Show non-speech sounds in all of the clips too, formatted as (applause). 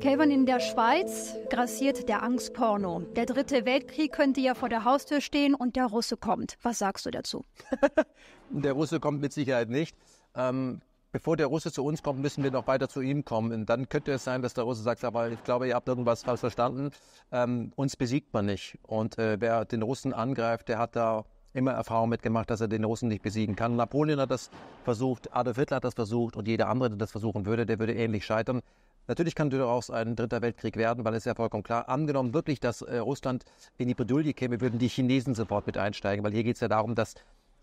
Kevin in der Schweiz grassiert der Angstporno. Der dritte Weltkrieg könnte ja vor der Haustür stehen und der Russe kommt. Was sagst du dazu? (laughs) der Russe kommt mit Sicherheit nicht. Ähm, bevor der Russe zu uns kommt, müssen wir noch weiter zu ihm kommen. Und dann könnte es sein, dass der Russe sagt, aber ich glaube, ihr habt irgendwas falsch verstanden. Ähm, uns besiegt man nicht. Und äh, wer den Russen angreift, der hat da immer Erfahrung mitgemacht, dass er den Russen nicht besiegen kann. Napoleon hat das versucht, Adolf Hitler hat das versucht und jeder andere, der das versuchen würde, der würde ähnlich scheitern. Natürlich kann durchaus ein dritter Weltkrieg werden, weil es ja vollkommen klar, angenommen wirklich, dass äh, Russland in die Bredouille käme, würden die Chinesen sofort mit einsteigen, weil hier geht es ja darum, dass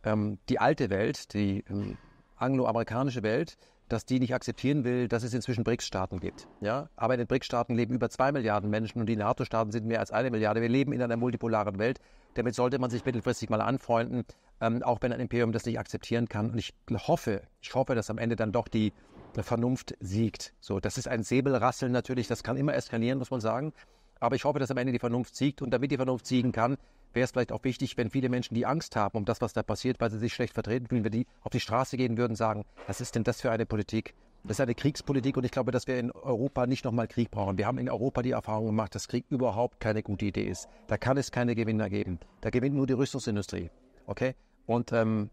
ähm, die alte Welt, die ähm, angloamerikanische Welt, dass die nicht akzeptieren will, dass es inzwischen BRICS-Staaten gibt. Ja? Aber in den BRICS-Staaten leben über zwei Milliarden Menschen und die NATO-Staaten sind mehr als eine Milliarde. Wir leben in einer multipolaren Welt. Damit sollte man sich mittelfristig mal anfreunden, ähm, auch wenn ein Imperium das nicht akzeptieren kann. Und ich hoffe, ich hoffe, dass am Ende dann doch die Vernunft siegt. So, das ist ein Säbelrasseln natürlich, das kann immer eskalieren, muss man sagen. Aber ich hoffe, dass am Ende die Vernunft siegt. Und damit die Vernunft siegen kann, wäre es vielleicht auch wichtig, wenn viele Menschen, die Angst haben um das, was da passiert, weil sie sich schlecht vertreten fühlen, wenn die auf die Straße gehen würden, und sagen, was ist denn das für eine Politik? Das ist eine Kriegspolitik und ich glaube, dass wir in Europa nicht nochmal Krieg brauchen. Wir haben in Europa die Erfahrung gemacht, dass Krieg überhaupt keine gute Idee ist. Da kann es keine Gewinner geben. Da gewinnt nur die Rüstungsindustrie. Okay? Und ähm,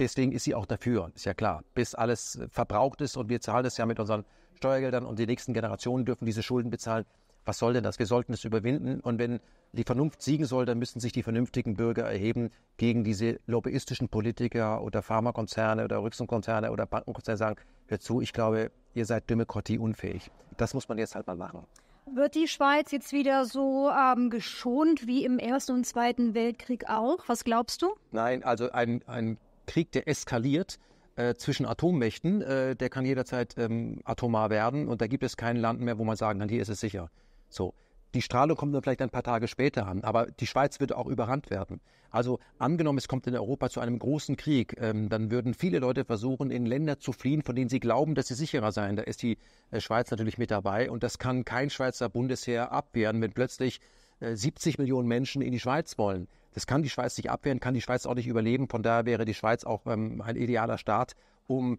deswegen ist sie auch dafür, ist ja klar. Bis alles äh, verbraucht ist und wir zahlen das ja mit unseren Steuergeldern und die nächsten Generationen dürfen diese Schulden bezahlen. Was soll denn das? Wir sollten es überwinden. Und wenn die Vernunft siegen soll, dann müssen sich die vernünftigen Bürger erheben gegen diese lobbyistischen Politiker oder Pharmakonzerne oder Rüstungskonzerne oder Bankenkonzerne und sagen, hör zu, ich glaube, ihr seid Demokratie unfähig. Das muss man jetzt halt mal machen. Wird die Schweiz jetzt wieder so ähm, geschont wie im Ersten und Zweiten Weltkrieg auch? Was glaubst du? Nein, also ein, ein Krieg, der eskaliert äh, zwischen Atommächten, äh, der kann jederzeit ähm, atomar werden und da gibt es kein Land mehr, wo man sagen kann, hier ist es sicher. So. Die Strahlung kommt dann vielleicht ein paar Tage später an, aber die Schweiz wird auch überrannt werden. Also angenommen, es kommt in Europa zu einem großen Krieg, ähm, dann würden viele Leute versuchen, in Länder zu fliehen, von denen sie glauben, dass sie sicherer seien. Da ist die äh, Schweiz natürlich mit dabei und das kann kein Schweizer Bundesheer abwehren, wenn plötzlich 70 äh, Millionen Menschen in die Schweiz wollen. Das kann die Schweiz nicht abwehren, kann die Schweiz auch nicht überleben. Von daher wäre die Schweiz auch ähm, ein idealer Staat, um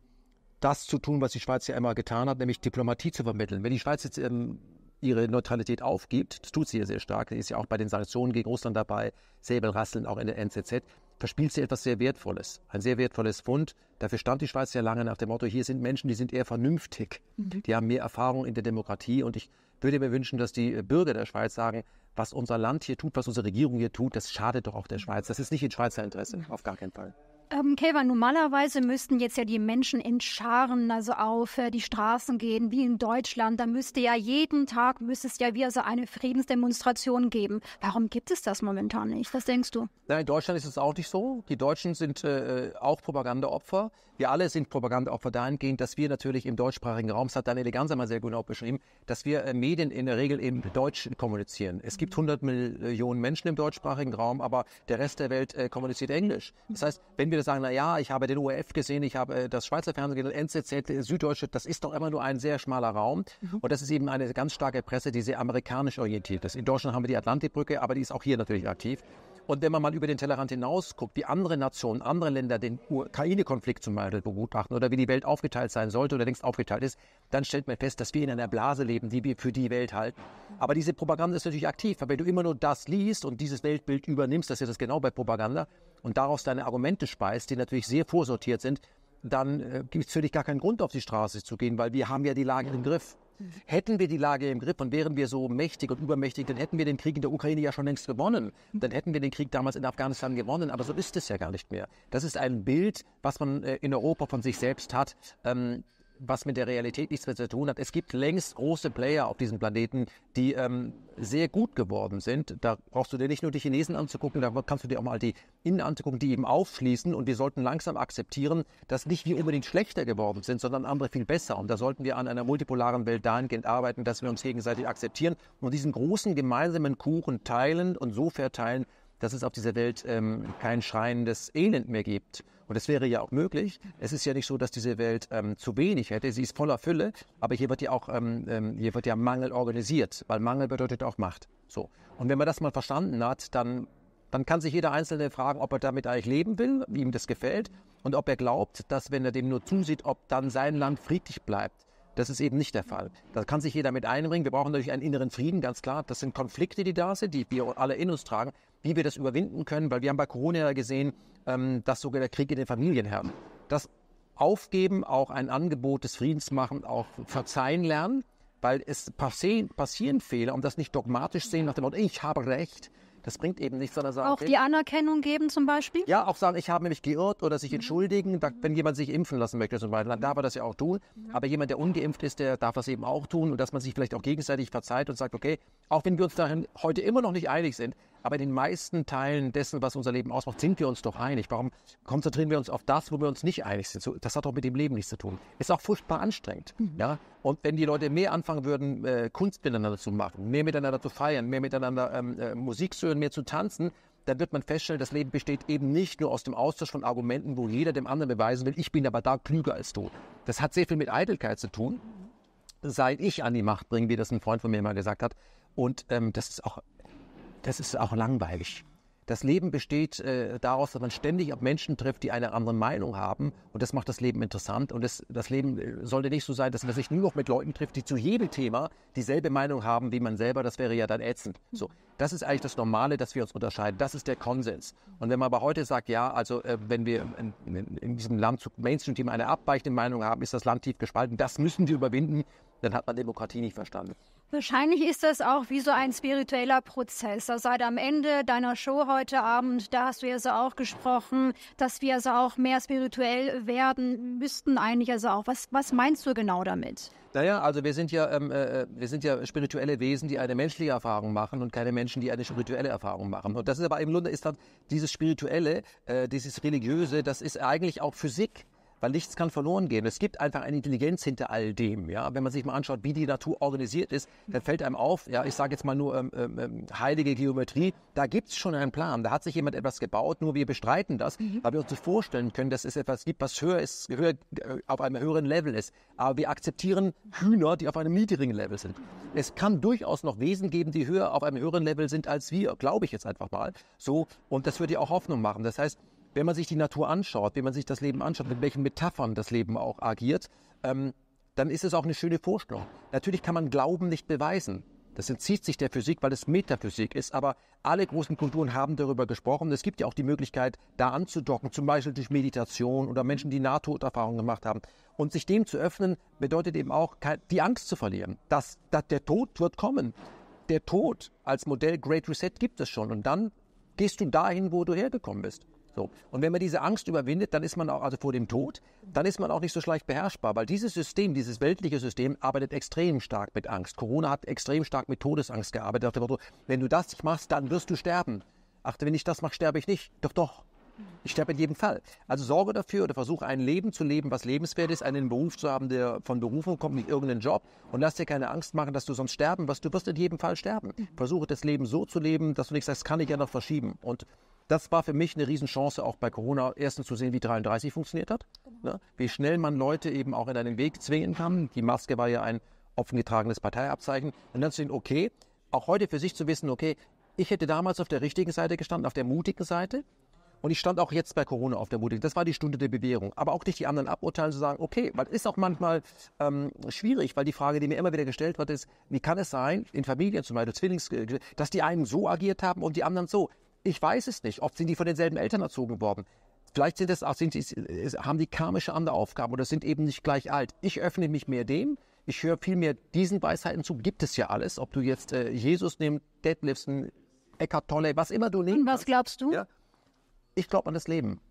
das zu tun, was die Schweiz ja immer getan hat, nämlich Diplomatie zu vermitteln. Wenn die Schweiz jetzt ähm, ihre Neutralität aufgibt, das tut sie ja sehr stark, die ist ja auch bei den Sanktionen gegen Russland dabei, Säbelrasseln auch in der NZZ, verspielt sie etwas sehr Wertvolles, ein sehr wertvolles Fund. Dafür stand die Schweiz ja lange nach dem Motto, hier sind Menschen, die sind eher vernünftig, mhm. die haben mehr Erfahrung in der Demokratie und ich würde mir wünschen, dass die äh, Bürger der Schweiz sagen, was unser Land hier tut, was unsere Regierung hier tut, das schadet doch auch der Schweiz. Das ist nicht in Schweizer Interesse, mhm. auf gar keinen Fall. Ähm, Kälber, normalerweise müssten jetzt ja die Menschen in Scharen also auf äh, die Straßen gehen, wie in Deutschland. Da müsste ja jeden Tag, müsste es ja wieder so eine Friedensdemonstration geben. Warum gibt es das momentan nicht? Was denkst du? Na, in Deutschland ist es auch nicht so. Die Deutschen sind äh, äh auch Propagandaopfer. Wir alle sind Propagandaopfer dahingehend, dass wir natürlich im deutschsprachigen Raum, das hat Daniel Ganser mal sehr genau beschrieben, dass wir äh, Medien in der Regel im Deutsch kommunizieren. Es gibt 100 Millionen Menschen im deutschsprachigen Raum, aber der Rest der Welt äh, kommuniziert Englisch. Das heißt, wenn wir viele sagen, na ja, ich habe den ORF gesehen, ich habe äh, das Schweizer Fernsehen gesehen, NZZ, Süddeutsche, das ist doch immer nur ein sehr schmaler Raum. Mhm. Und das ist eben eine ganz starke Presse, die sehr amerikanisch orientiert ist. In Deutschland haben wir die Atlantikbrücke, aber die ist auch hier natürlich aktiv. Und wenn man mal über den Tellerrand hinaus guckt, wie andere Nationen, andere Länder den Ukraine-Konflikt zum Beispiel begutachten oder wie die Welt aufgeteilt sein sollte oder längst aufgeteilt ist, dann stellt man fest, dass wir in einer Blase leben, die wir für die Welt halten. Aber diese Propaganda ist natürlich aktiv, weil wenn du immer nur das liest und dieses Weltbild übernimmst, das ist das genau bei Propaganda, und daraus deine Argumente speist, die natürlich sehr vorsortiert sind, dann äh, gibt es für dich gar keinen Grund, auf die Straße zu gehen, weil wir haben ja die Lage im Griff. Hätten wir die Lage im Griff und wären wir so mächtig und übermächtig, dann hätten wir den Krieg in der Ukraine ja schon längst gewonnen. Dann hätten wir den Krieg damals in Afghanistan gewonnen. Aber so ist es ja gar nicht mehr. Das ist ein Bild, was man äh, in Europa von sich selbst hat, ähm, was mit der Realität nichts mehr zu tun hat. Es gibt längst große Player auf diesem Planeten, die ähm, sehr gut geworden sind. Da brauchst du dir nicht nur die Chinesen anzugucken, da kannst du dir auch mal die Innen anzugucken, die eben aufschließen. Und wir sollten langsam akzeptieren, dass nicht wir unbedingt schlechter geworden sind, sondern andere viel besser. Und da sollten wir an einer multipolaren Welt dahingehend arbeiten, dass wir uns gegenseitig akzeptieren und diesen großen gemeinsamen Kuchen teilen und so verteilen, dass es auf dieser Welt ähm, kein schreiendes Elend mehr gibt. Und es wäre ja auch möglich. Es ist ja nicht so, dass diese Welt ähm, zu wenig hätte. Sie ist voller Fülle, aber hier wird ja auch ähm, ähm, hier wird ja Mangel organisiert, weil Mangel bedeutet auch Macht. So. Und wenn man das mal verstanden hat, dann dann kann sich jeder Einzelne fragen, ob er damit eigentlich leben will, wie ihm das gefällt und ob er glaubt, dass wenn er dem nur zusieht, ob dann sein Land friedlich bleibt. Das ist eben nicht der Fall. Da kann sich jeder mit einbringen. Wir brauchen natürlich einen inneren Frieden, ganz klar. Das sind Konflikte, die da sind, die wir alle in uns tragen, wie wir das überwinden können, weil wir haben bei Corona ja gesehen, ähm, dass sogar der Krieg in den Familien herrscht. Das Aufgeben, auch ein Angebot des Friedens machen, auch verzeihen lernen, weil es passieren Fehler und das nicht dogmatisch sehen nach dem Wort, ich habe Recht. Das bringt eben nichts, sondern sagen. Auch die Anerkennung geben zum Beispiel? Ja, auch sagen, ich habe mich geirrt oder sich mhm. entschuldigen, da, wenn jemand sich impfen lassen möchte und so weiter, dann darf er das ja auch tun. Ja. Aber jemand, der ungeimpft ist, der darf das eben auch tun und dass man sich vielleicht auch gegenseitig verzeiht und sagt, okay, auch wenn wir uns darin heute immer noch nicht einig sind, aber in den meisten Teilen dessen, was unser Leben ausmacht, sind wir uns doch einig. Warum konzentrieren wir uns auf das, wo wir uns nicht einig sind? Das hat doch mit dem Leben nichts zu tun. Ist auch furchtbar anstrengend. Mhm. Ja? Und wenn die Leute mehr anfangen würden, äh, Kunst miteinander zu machen, mehr miteinander zu feiern, mehr miteinander ähm, äh, Musik zu hören, mehr zu tanzen, dann wird man feststellen, das Leben besteht eben nicht nur aus dem Austausch von Argumenten, wo jeder dem anderen beweisen will, ich bin aber da klüger als du. Das hat sehr viel mit Eitelkeit zu tun. Seit ich an die Macht bringe, wie das ein Freund von mir mal gesagt hat. Und ähm, das ist auch das ist auch langweilig. Das Leben besteht äh, daraus, dass man ständig auf Menschen trifft, die eine andere Meinung haben. Und das macht das Leben interessant. Und das, das Leben äh, sollte nicht so sein, dass man sich nur noch mit Leuten trifft, die zu jedem Thema dieselbe Meinung haben wie man selber. Das wäre ja dann ätzend. So, das ist eigentlich das Normale, dass wir uns unterscheiden. Das ist der Konsens. Und wenn man aber heute sagt, ja, also äh, wenn wir in, in, in, diesem Land zu Mainstream-Themen eine abweichende Meinung haben, ist das Land tief gespalten. Das müssen wir überwinden. Dann hat man Demokratie nicht verstanden. Wahrscheinlich ist das auch wie so ein spiritueller Prozess. Also halt am Ende deiner Show heute Abend, da hast du ja so auch gesprochen, dass wir also auch mehr spirituell werden müssten eigentlich also auch. Was, was meinst du genau damit? Naja, also wir sind ja, ähm, äh, äh, wir sind ja spirituelle Wesen, die eine menschliche Erfahrung machen und keine Menschen, die eine spirituelle Erfahrung machen. Und das ist aber im Grunde ist dann dieses spirituelle, äh, dieses religiöse, das ist eigentlich auch Physik weil nichts kann verloren gehen. Es gibt einfach eine Intelligenz hinter all dem. Ja? Wenn man sich mal anschaut, wie die Natur organisiert ist, dann fällt einem auf, ja, ich sage jetzt mal nur ähm, ähm, ähm heilige Geometrie, da gibt es schon einen Plan, da hat sich jemand etwas gebaut, nur wir bestreiten das, mhm. weil wir uns nicht vorstellen können, dass es etwas gibt, was höher ist, höher, äh, auf einem höheren Level ist. Aber wir akzeptieren Hühner, die auf einem niedrigen Level sind. Es kann durchaus noch Wesen geben, die höher auf einem höheren Level sind als wir, glaube ich jetzt einfach mal. So, und das würde ja auch Hoffnung machen. Das heißt, wenn man sich die Natur anschaut, wenn man sich das Leben anschaut, mit welchen Metaphern das Leben auch agiert, ähm, dann ist es auch eine schöne Vorstellung. Natürlich kann man Glauben nicht beweisen. Das entzieht sich der Physik, weil es Metaphysik ist. Aber alle großen Kulturen haben darüber gesprochen. Es gibt ja auch die Möglichkeit, da anzudocken, zum Beispiel durch Meditation oder Menschen, die Nahtoderfahrungen gemacht haben. Und sich dem zu öffnen, bedeutet eben auch, die Angst zu verlieren, dass, dass der Tod wird kommen. Der Tod als Modell Great Reset gibt es schon. Und dann gehst du dahin, wo du hergekommen bist. So. Und wenn man diese Angst überwindet, dann ist man auch, also vor dem Tod, dann ist man auch nicht so schlecht beherrschbar, weil dieses System, dieses weltliche System arbeitet extrem stark mit Angst. Corona hat extrem stark mit Todesangst gearbeitet. Dachte, dem Motto, wenn du das nicht machst, dann wirst du sterben. Ach, wenn ich das mache, sterbe ich nicht. Doch, doch. Ich sterbe in jedem Fall. Also sorge dafür oder versuche ein Leben zu leben, was lebenswert ist, einen Beruf zu haben, der von Berufung kommt, nicht irgendeinen Job. Und lass dir keine Angst machen, dass du sonst sterben wirst. Du wirst in jedem Fall sterben. Versuche das Leben so zu leben, dass du nicht sagst, kann ich ja noch verschieben. Und das war für mich eine Riesenchance, auch bei Corona erstens zu sehen, wie 33 funktioniert hat, genau. ne? wie schnell man Leute eben auch in einen Weg zwingen kann. Die Maske war ja ein offen getragenes Parteiabzeichen. Und dann zu sehen, okay, auch heute für sich zu wissen, okay, ich hätte damals auf der richtigen Seite gestanden, auf der mutigen Seite. Und ich stand auch jetzt bei Corona auf der mutigen. Das war die Stunde der Bewährung. Aber auch dich die anderen aburteilen, zu sagen, okay, weil ist auch manchmal ähm, schwierig, weil die Frage, die mir immer wieder gestellt wird, ist, wie kann es sein, in Familien, zum Beispiel Zwillings, äh, dass die einen so agiert haben und die anderen so? Ich weiß es nicht. Oft sind die von denselben Eltern erzogen worden. Vielleicht sind es auch, sind die, haben die karmische andere Aufgaben oder sind eben nicht gleich alt. Ich öffne mich mehr dem. Ich höre viel mehr diesen Weisheiten zu. Gibt es ja alles. Ob du jetzt äh, Jesus nimmst, Deadlifts, Eckhart Tolle, was immer du nimmst. Und was glaubst du? Ja, ich glaube an das Leben.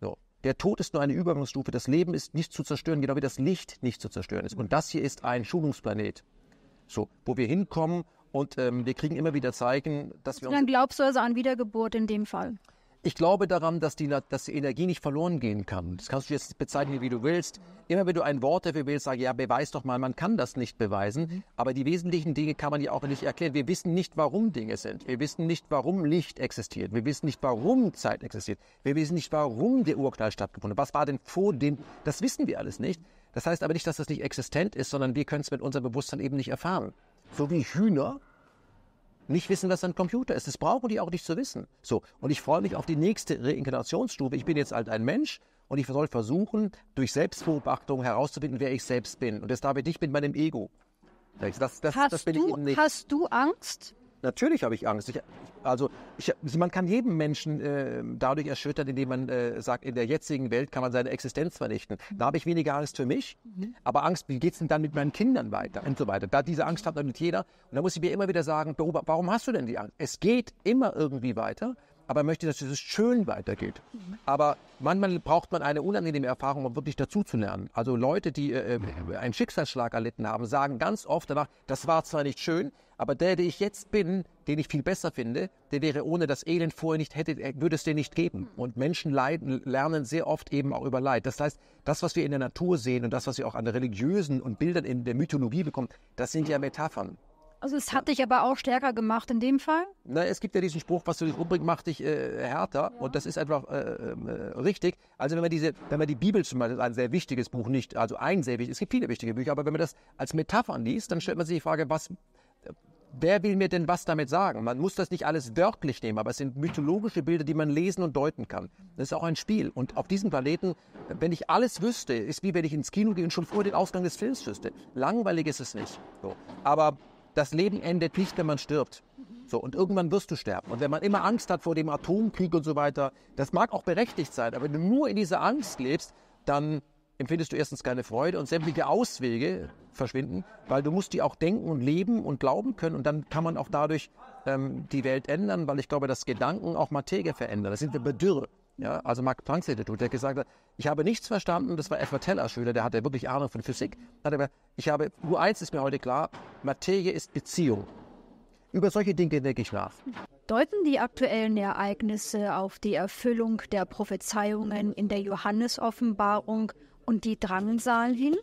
So. Der Tod ist nur eine Übergangsstufe. Das Leben ist nicht zu zerstören, genau wie das Licht nicht zu zerstören ist. Und das hier ist ein Schulungsplanet. So, wo wir hinkommen und ähm, wir kriegen immer wieder Zeichen, dass wir. Und Dann glaubst du also an Wiedergeburt in dem Fall? Ich glaube daran, dass die, dass die Energie nicht verloren gehen kann. Das kannst du jetzt bezeichnen, wie du willst. Immer wenn du ein Wort dafür willst, sage ja, beweis doch mal, man kann das nicht beweisen. Mhm. Aber die wesentlichen Dinge kann man ja auch nicht erklären. Wir wissen nicht, warum Dinge sind. Wir wissen nicht, warum Licht existiert. Wir wissen nicht, warum Zeit existiert. Wir wissen nicht, warum der Urknall stattgefunden hat. Was war denn vor dem? Das wissen wir alles nicht. Das heißt aber nicht, dass das nicht existent ist, sondern wir können es mit unserem Bewusstsein eben nicht erfahren so wie Hühner nicht wissen, was ein Computer ist. Das brauchen die auch nicht zu wissen. So, und ich freue mich auf die nächste Reinkarnationsstufe. Ich bin jetzt halt ein Mensch und ich soll versuchen, durch Selbstbeobachtung herauszufinden, wer ich selbst bin. Und das darf ich nicht mit meinem Ego. Das, das, das, hast, du, hast du Angst, Natürlich habe ich Angst. Ich, also ich, also, man kann jeden Menschen äh, dadurch erschüttern, indem man äh, sagt, in der jetzigen Welt kann man seine Existenz vernichten. Da habe ich weniger Angst für mich, mhm. aber Angst, wie geht es denn dann mit meinen Kindern weiter und so weiter. Da, diese Angst hat dann damit jeder. Und da muss ich mir immer wieder sagen, warum hast du denn die Angst? Es geht immer irgendwie weiter aber möchte, dass es schön weitergeht. Mhm. Aber manchmal braucht man eine unangenehme Erfahrung, um wirklich dazuzulernen. Also Leute, die äh, äh, einen Schicksalsschlag erlitten haben, sagen ganz oft danach, das war zwar nicht schön, aber der, der ich jetzt bin, den ich viel besser finde, der wäre ohne das Elend vorher nicht hätte, äh, würde es den nicht geben. Mhm. Und Menschen leiden, lernen sehr oft eben auch über Leid. Das heißt, das, was wir in der Natur sehen und das, was wir auch an religiösen und Bildern in der Mythologie bekommen, das sind ja Metaphern. Also es hat dich aber auch stärker gemacht in dem Fall? Na, es gibt ja diesen Spruch, was du dich umbringst, macht dich äh, härter. Ja. Und das ist einfach äh, ähm, äh, richtig. Also wenn man diese, wenn man die Bibel zum Beispiel, ein sehr wichtiges Buch nicht, also ein sehr wichtiges, es gibt viele wichtige Bücher, aber wenn man das als Metapher liest, dann stellt man sich die Frage, was, äh, wer will mir denn was damit sagen? Man muss das nicht alles wörtlich nehmen, aber es sind mythologische Bilder, die man lesen und deuten kann. Das ist auch ein Spiel. Und auf diesem Planeten, wenn ich alles wüsste, ist wie wenn ich ins Kino gehe und schon vor den Ausgang des Films wüsste. Langweilig ist es nicht. So. Aber das Leben endet nicht, wenn man stirbt. So, und irgendwann wirst du sterben. Und wenn man immer Angst hat vor dem Atomkrieg und so weiter, das mag auch berechtigt sein, aber wenn du nur in dieser Angst lebst, dann empfindest du erstens keine Freude und sämtliche Auswege verschwinden, weil du musst die auch denken und leben und glauben können und dann kann man auch dadurch ähm, die Welt ändern, weil ich glaube, dass Gedanken auch Materie verändern. Das sind wir Bedürre ja, also Max Plancks Institut, der gesagt hat, ich habe nichts verstanden, das war Edward Teller Schüler, der hatte wirklich Ahnung von Physik, hat aber, ich habe, nur eins ist mir heute klar, Materie ist Beziehung. Über solche Dinge denke ich nach. Deuten die aktuellen Ereignisse auf die Erfüllung der Prophezeiungen in der Johannesoffenbarung und die Drangsal hin?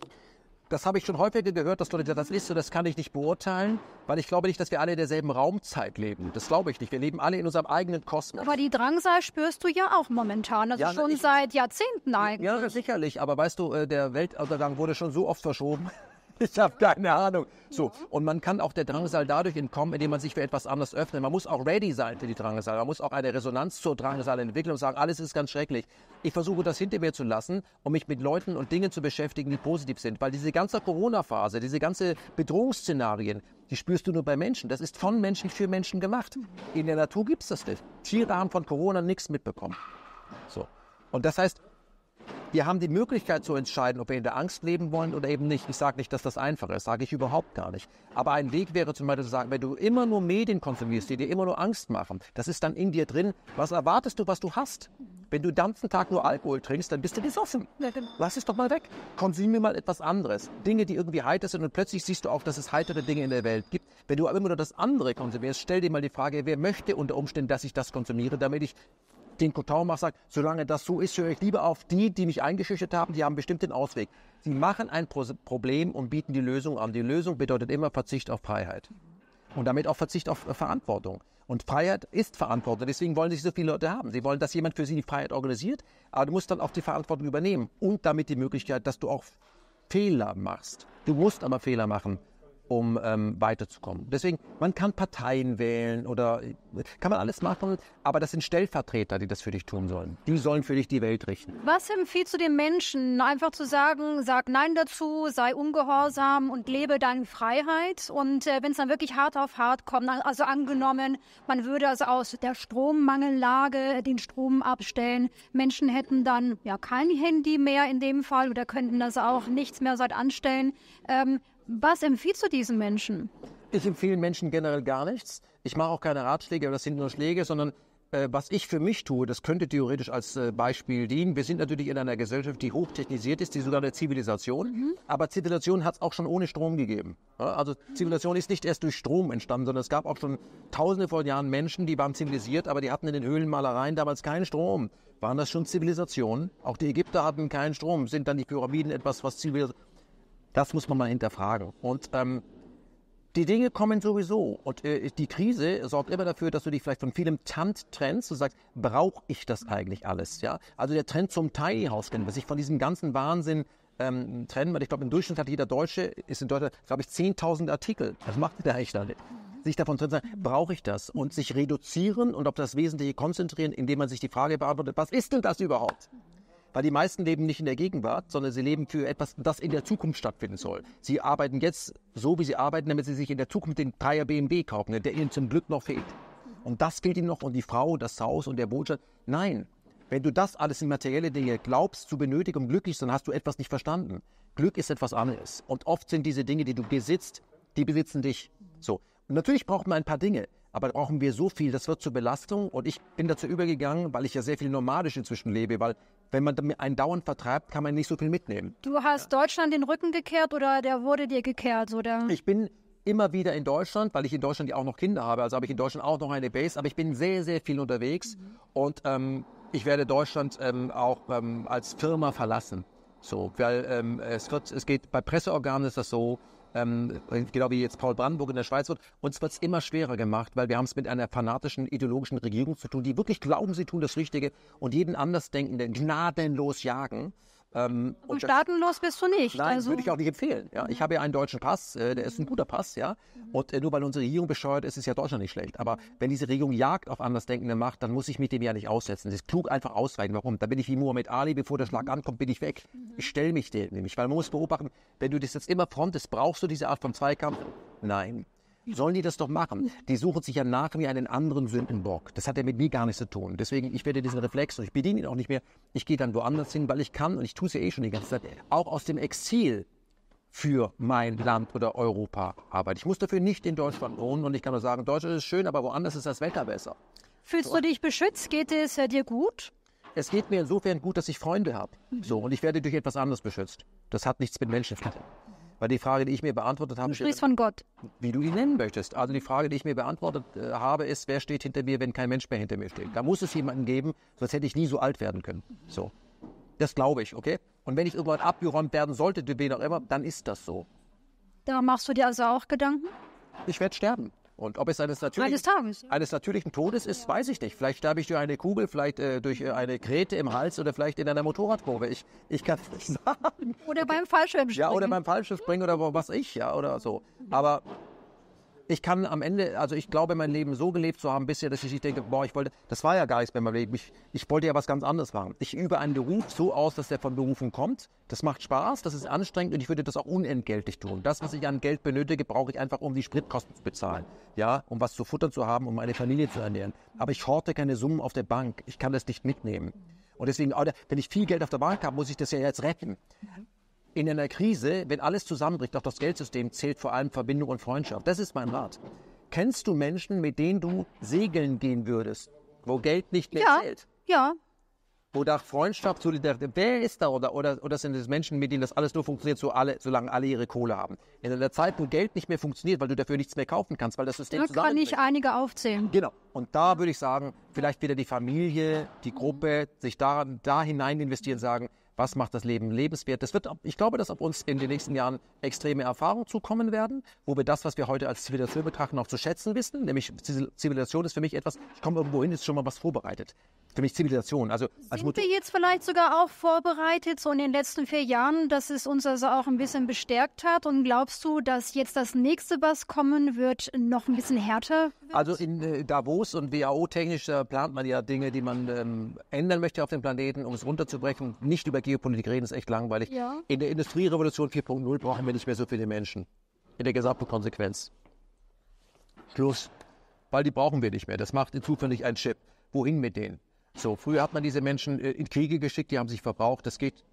Das habe ich schon häufiger gehört, dass Leute das ist so, das kann ich nicht beurteilen, weil ich glaube nicht, dass wir alle in derselben Raumzeit leben. Das glaube ich nicht. Wir leben alle in unserem eigenen Kosmos. Aber die Drangsal spürst du ja auch momentan, also ja, schon ich, seit Jahrzehnten eigentlich. Ja, sicherlich. Aber weißt du, äh, der Weltuntergang wurde schon so oft verschoben. Ich habe keine Ahnung. So, und man kann auch der Drangsal dadurch entkommen, indem man sich für etwas anderes öffnet. Man muss auch ready sein für die Drangsal. Man muss auch eine Resonanz zur Drangsal entwickeln und sagen, alles ist ganz schrecklich. Ich versuche das hinter mir zu lassen, um mich mit Leuten und Dingen zu beschäftigen, die positiv sind. Weil diese ganze Corona-Phase, diese ganze Bedrohungsszenarien, die spürst du nur bei Menschen. Das ist von Menschen für Menschen gemacht. In der Natur gibt es das nicht. Tiere haben von Corona nichts mitbekommen. So. Und das heißt, wir haben die Möglichkeit zu entscheiden, ob wir in der Angst leben wollen oder eben nicht. Ich sage nicht, dass das einfach ist, sage ich überhaupt gar nicht. Aber ein Weg wäre zum Beispiel zu sagen, wenn du immer nur Medien konsumierst, die dir immer nur Angst machen, das ist dann in dir drin. Was erwartest du, was du hast? Wenn du den ganzen Tag nur Alkohol trinkst, dann bist du besoffen. Genau. Lass es doch mal weg. Konsumiere mal etwas anderes. Dinge, die irgendwie heiter sind und plötzlich siehst du auch, dass es heitere Dinge in der Welt gibt. Wenn du aber immer nur das andere konsumierst, stell dir mal die Frage, wer möchte unter Umständen, dass ich das konsumiere, damit ich den Kotaumach sagt, solange das so ist, höre ich lieber auf die, die mich eingeschüchtert haben, die haben bestimmt den Ausweg. Sie machen ein Problem und bieten die Lösung an. Die Lösung bedeutet immer Verzicht auf Freiheit. Und damit auch Verzicht auf äh, Verantwortung. Und Freiheit ist Verantwortung. Deswegen wollen sich so viele Leute haben. Sie wollen, dass jemand für sie die Freiheit organisiert, aber du musst dann auch die Verantwortung übernehmen und damit die Möglichkeit, dass du auch Fehler machst. Du musst aber Fehler machen um ähm, weiterzukommen. Deswegen, man kann Parteien wählen oder äh, kann man alles machen, aber das sind Stellvertreter, die das für dich tun sollen. Die sollen für dich die Welt richten. Was empfiehlst du den Menschen, einfach zu sagen, sag Nein dazu, sei ungehorsam und lebe deine Freiheit? Und äh, wenn es dann wirklich hart auf hart kommt, also angenommen, man würde also aus der Strommangellage den Strom abstellen, Menschen hätten dann ja kein Handy mehr in dem Fall oder könnten das also auch nichts mehr seit anstellen. Ähm, was empfiehlst du diesen Menschen? Ich empfehle Menschen generell gar nichts. Ich mache auch keine Ratschläge, aber das sind nur Schläge, sondern äh, was ich für mich tue, das könnte theoretisch als äh, Beispiel dienen. Wir sind natürlich in einer Gesellschaft, die hochtechnisiert ist, die sogar eine Zivilisation. Mhm. Aber Zivilisation hat es auch schon ohne Strom gegeben. Ja, also Zivilisation ist nicht erst durch Strom entstanden, sondern es gab auch schon tausende von Jahren Menschen, die waren zivilisiert, aber die hatten in den Höhlenmalereien damals keinen Strom. Waren das schon Zivilisationen? Auch die Ägypter hatten keinen Strom. Sind dann die Pyramiden etwas, was Zivilisation das muss man mal hinterfragen. Und ähm, die Dinge kommen sowieso. Und äh, die Krise sorgt immer dafür, dass du dich vielleicht von vielem Tant trennst und sagst, brauche ich das eigentlich alles? Ja? Also der Trend zum Tiny House, was sich von diesem ganzen Wahnsinn ähm, trennen, weil ich glaube, im Durchschnitt hat jeder Deutsche, ist in Deutschland, glaube ich, 10.000 Artikel. Das macht der eigentlich damit. Sich davon trennen, sagen, brauche ich das? Und sich reduzieren und auf das Wesentliche konzentrieren, indem man sich die Frage beantwortet, was ist denn das überhaupt? Weil die meisten leben nicht in der Gegenwart, sondern sie leben für etwas, das in der Zukunft stattfinden soll. Sie arbeiten jetzt so, wie sie arbeiten, damit sie sich in der Zukunft den Dreier BMW kaufen, der ihnen zum Glück noch fehlt. Und das fehlt ihnen noch und die Frau, das Haus und der Botschaft. Nein, wenn du das alles in materielle Dinge glaubst zu benötigen, um glücklich zu sein, hast du etwas nicht verstanden. Glück ist etwas anderes. Und oft sind diese Dinge, die du besitzt, die besitzen dich. So. Und natürlich braucht man ein paar Dinge, aber brauchen wir so viel, das wird zur Belastung. Und ich bin dazu übergegangen, weil ich ja sehr viel nomadisch inzwischen lebe, weil wenn man einen dauernd vertreibt, kann man nicht so viel mitnehmen. Du hast ja. Deutschland den Rücken gekehrt oder der wurde dir gekehrt, oder? Ich bin immer wieder in Deutschland, weil ich in Deutschland ja auch noch Kinder habe. Also habe ich in Deutschland auch noch eine Base, aber ich bin sehr, sehr viel unterwegs mhm. und ähm, ich werde Deutschland ähm, auch ähm, als Firma verlassen. So, weil ähm, es, wird, es geht bei Presseorganen ist das so, ähm, genau wie jetzt Paul Brandenburg in der Schweiz wird, uns wird es immer schwerer gemacht, weil wir haben es mit einer fanatischen ideologischen Regierung zu tun, die wirklich glauben, sie tun das Richtige und jeden Andersdenkenden gnadenlos jagen. Ähm, und staatenlos bist du nicht. Nein, also... würde ich auch nicht empfehlen. Ja, ich mhm. habe ja einen deutschen Pass, äh, der ist ein guter Pass, ja. Mhm. Und äh, nur weil unsere Regierung bescheuert ist, ist ja Deutschland nicht schlecht. Aber mhm. wenn diese Regierung Jagd auf Andersdenkende macht, dann muss ich mich dem ja nicht aussetzen. Das ist klug einfach ausweichen. Warum? Da bin ich wie Muhammad Ali, bevor der Schlag ankommt, bin ich weg. Ich stelle mich dem nämlich. Weil man muss beobachten, wenn du das jetzt immer frontest, brauchst du diese Art von Zweikampf? Nein sollen die das doch machen. Die suchen sich ja nach mir einen anderen Sündenbock. Das hat ja mit mir gar nichts zu tun. Deswegen, ich werde diesen Reflex und ich bediene ihn auch nicht mehr. Ich gehe dann woanders hin, weil ich kann und ich tue es ja eh schon die ganze Zeit. Auch aus dem Exil für mein Land oder Europa arbeiten. Ich muss dafür nicht in Deutschland wohnen und ich kann nur sagen, Deutschland ist schön, aber woanders ist das Wetter besser. Fühlst so. du dich beschützt? Geht es äh, dir gut? Es geht mir insofern gut, dass ich Freunde habe. So, und ich werde durch etwas anderes beschützt. Das hat nichts mit Menschen zu tun. Weil die Frage, die ich mir beantwortet habe... Du sprichst von Gott. Wie du ihn nennen möchtest. Also die Frage, die ich mir beantwortet äh, habe, ist, wer steht hinter mir, wenn kein Mensch mehr hinter mir steht? Da muss es jemanden geben, sonst hätte ich nie so alt werden können. So. Das glaube ich, okay? Und wenn ich irgendwann abgeräumt werden sollte, wen auch immer, dann ist das so. Da machst du dir also auch Gedanken? Ich werde sterben. Und ob es eines natürlichen, Tages, ja. eines natürlichen Todes ist, weiß ich nicht. Vielleicht habe ich durch eine Kugel, vielleicht äh, durch äh, eine Gräte im Hals oder vielleicht in einer Motorradkurve. Ich, ich kann es nicht (laughs) sagen. Oder beim Fallschirmspringen. Ja, oder beim Fallschirmspringen oder was ich, ja, oder so. Aber ich kann am Ende, also ich glaube, mein Leben so gelebt zu haben bisher, dass ich nicht denke, boah, ich wollte, das war ja gar nichts mehr in meinem Leben. Ich, ich wollte ja was ganz anderes machen. Ich übe einen Beruf so aus, dass der von Berufen kommt. Das macht Spaß, das ist anstrengend und ich würde das auch unentgeltlich tun. Das, was ich an Geld benötige, brauche ich einfach, um die Spritkosten zu bezahlen. Ja, um was zu futtern zu haben, um meine Familie zu ernähren. Aber ich horte keine Summen auf der Bank. Ich kann das nicht mitnehmen. Und deswegen, wenn ich viel Geld auf der Bank habe, muss ich das ja jetzt retten in einer Krise, wenn alles zusammenbricht, auch das Geldsystem, zählt vor allem Verbindung und Freundschaft. Das ist mein Rat. Kennst du Menschen, mit denen du segeln gehen würdest, wo Geld nicht mehr ja, zählt? Ja. Wo da Freundschaft, Solidarität, wer ist da? Oder, oder, oder sind es Menschen, mit denen das alles nur funktioniert, so alle, solange alle ihre Kohle haben? In einer Zeit, wo Geld nicht mehr funktioniert, weil du dafür nichts mehr kaufen kannst, weil das System da kann ich einige aufzählen. Genau. Und da würde ich sagen, vielleicht wieder die Familie, die Gruppe, sich da, da hinein investieren, sagen, was macht das Leben lebenswert. Das wird, ich glaube, dass auf uns in den nächsten Jahren extreme Erfahrungen zukommen werden, wo wir das, was wir heute als Zivilisation betrachten, auch zu schätzen wissen. Nämlich Zivilisation ist für mich etwas, ich komme irgendwo hin, ist schon mal was vorbereitet für mich Zivilisation. Also als sind wir jetzt vielleicht sogar auch vorbereitet, so in den letzten vier Jahren, dass es uns also auch ein bisschen bestärkt hat? Und glaubst du, dass jetzt das nächste, was kommen wird, noch ein bisschen härter? Wird? Also in äh, Davos und WHO-technisch plant man ja Dinge, die man ähm, ändern möchte auf dem Planeten, um es runterzubrechen. Nicht über Geopolitik reden, ist echt langweilig. Ja. In der Industrierevolution 4.0 brauchen wir nicht mehr so viele Menschen. In der gesamten Konsequenz. Plus, Weil die brauchen wir nicht mehr. Das macht in zufällig ein Chip. Wohin mit denen? So, früher hat man diese Menschen äh, in Kriege geschickt, die haben sich verbraucht. Das geht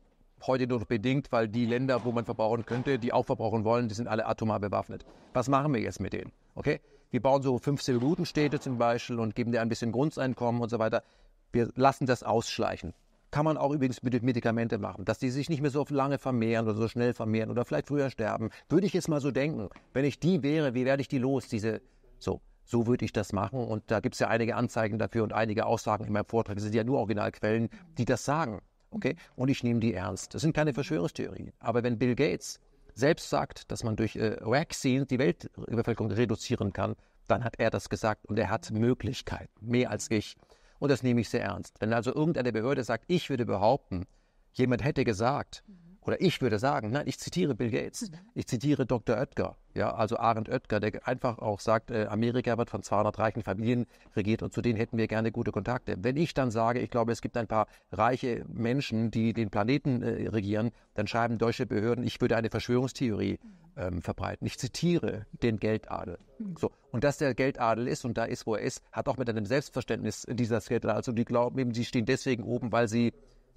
heute nur noch bedingt, weil die Länder, wo man verbrauchen könnte, die auch verbrauchen wollen, die sind alle atomar bewaffnet. Was machen wir jetzt mit denen? Okay? Wir bauen so 15 Routenstädte zum Beispiel und geben dir ein bisschen Grundeinkommen und so weiter. Wir lassen das ausschleichen. Kann man auch übrigens mit Medikamente machen, dass die sich nicht mehr so lange vermehren oder so schnell vermehren oder vielleicht früher sterben. Würde ich jetzt mal so denken. Wenn ich die wäre, wie werde ich die los, diese so so würde ich das machen. Und da gibt es ja einige Anzeigen dafür und einige Aussagen in meinem Vortrag. Das sind ja nur Originalquellen, die das sagen. Okay? Und ich nehme die ernst. Das sind keine Verschwörungstheorien. Aber wenn Bill Gates selbst sagt, dass man durch äh, Vaccines die Weltbevölkerung reduzieren kann, dann hat er das gesagt und er hat Möglichkeiten, mehr als ich. Und das nehme ich sehr ernst. Wenn also irgendeine Behörde sagt, ich würde behaupten, jemand hätte gesagt, mhm oder ich würde sagen, nein, ich zitiere Bill Gates, mhm. ich zitiere Dr. Oetker, ja, also Arend Oetker, der einfach auch sagt, äh, Amerika wird von 200 reichen Familien regiert und zu denen hätten wir gerne gute Kontakte. Wenn ich dann sage, ich glaube, es gibt ein paar reiche Menschen, die den Planeten äh, regieren, dann schreiben deutsche Behörden, ich würde eine Verschwörungstheorie mhm. ähm, verbreiten. Ich zitiere den Geldadel. Mhm. So. Und dass der Geldadel ist und da ist, wo er ist, hat auch mit einem Selbstverständnis dieser Geldadel. Also die glauben eben, sie stehen deswegen oben, weil sie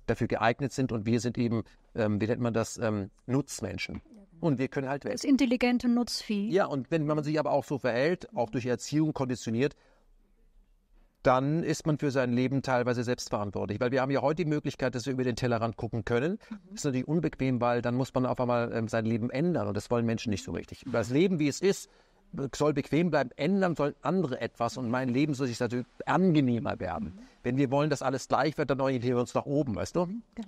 dafür geeignet sind und wir sind eben, ähm, wie nennt man das, ähm, Nutzmenschen. Genau. Und wir können halt wählen. Das intelligente Nutzvieh. Ja, und wenn man sich aber auch so verhält, auch mhm. durch Erziehung konditioniert, dann ist man für sein Leben teilweise selbstverantwortlich. Weil wir haben ja heute die Möglichkeit, dass wir über den Tellerrand gucken können. Mhm. Das ist natürlich unbequem, weil dann muss man auf einmal ähm, sein Leben ändern. Und das wollen Menschen nicht so richtig. Über das Leben, wie es ist, soll bequem bleiben, ändern sollen andere etwas und mein Leben soll sich natürlich angenehmer werden. Mhm. Wenn wir wollen, dass alles gleich wird, dann orientieren wir uns nach oben, weißt du? Genau.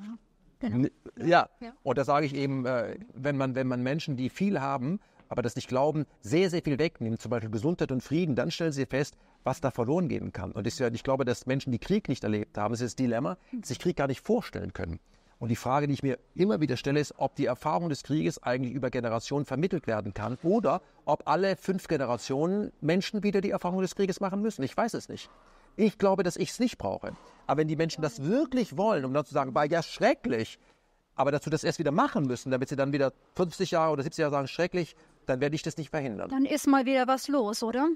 genau. Ja. ja. und da sage ich eben, äh, wenn, man, wenn man Menschen, die viel haben, aber das nicht glauben, sehr, sehr viel wegnehmen, zum Beispiel Gesundheit und Frieden, dann stellen sie fest, was da verloren gehen kann. Und ich glaube, dass Menschen, die Krieg nicht erlebt haben, das ist das Dilemma, mhm. sich Krieg gar nicht vorstellen können. Und die Frage, die ich mir immer wieder stelle, ist, ob die Erfahrung des Krieges eigentlich über Generationen vermittelt werden kann oder ob alle fünf Generationen Menschen wieder die Erfahrung des Krieges machen müssen. Ich weiß es nicht. Ich glaube, dass ich es nicht brauche. Aber wenn die Menschen das wirklich wollen, um dann zu sagen, war ja schrecklich, aber dazu das erst wieder machen müssen, damit sie dann wieder 50 Jahre oder 70 Jahre sagen, schrecklich, dann werde ich das nicht verhindern. Dann ist mal wieder was los, oder?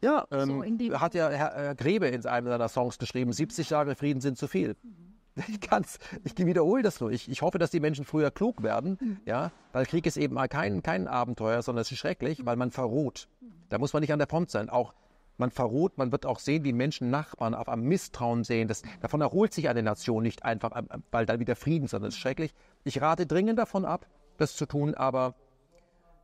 Ja, ähm, so hat ja Herr äh, Grebe in einem seiner Songs geschrieben, 70 Jahre Frieden sind zu viel. Mhm. (laughs) Ich kann's, ich wiederhole das nur. Ich, ich hoffe, dass die Menschen früher klug werden, mhm. ja, weil Krieg ist eben mal kein, kein Abenteuer, sondern es ist schrecklich, weil man verroht. Da muss man nicht an der Front sein. Auch man verroht, man wird auch sehen, wie Menschen Nachbarn auf am Misstrauen sehen. Das, davon erholt sich eine Nation nicht einfach, weil dann wieder Frieden, sondern es ist schrecklich. Ich rate dringend davon ab, das zu tun, aber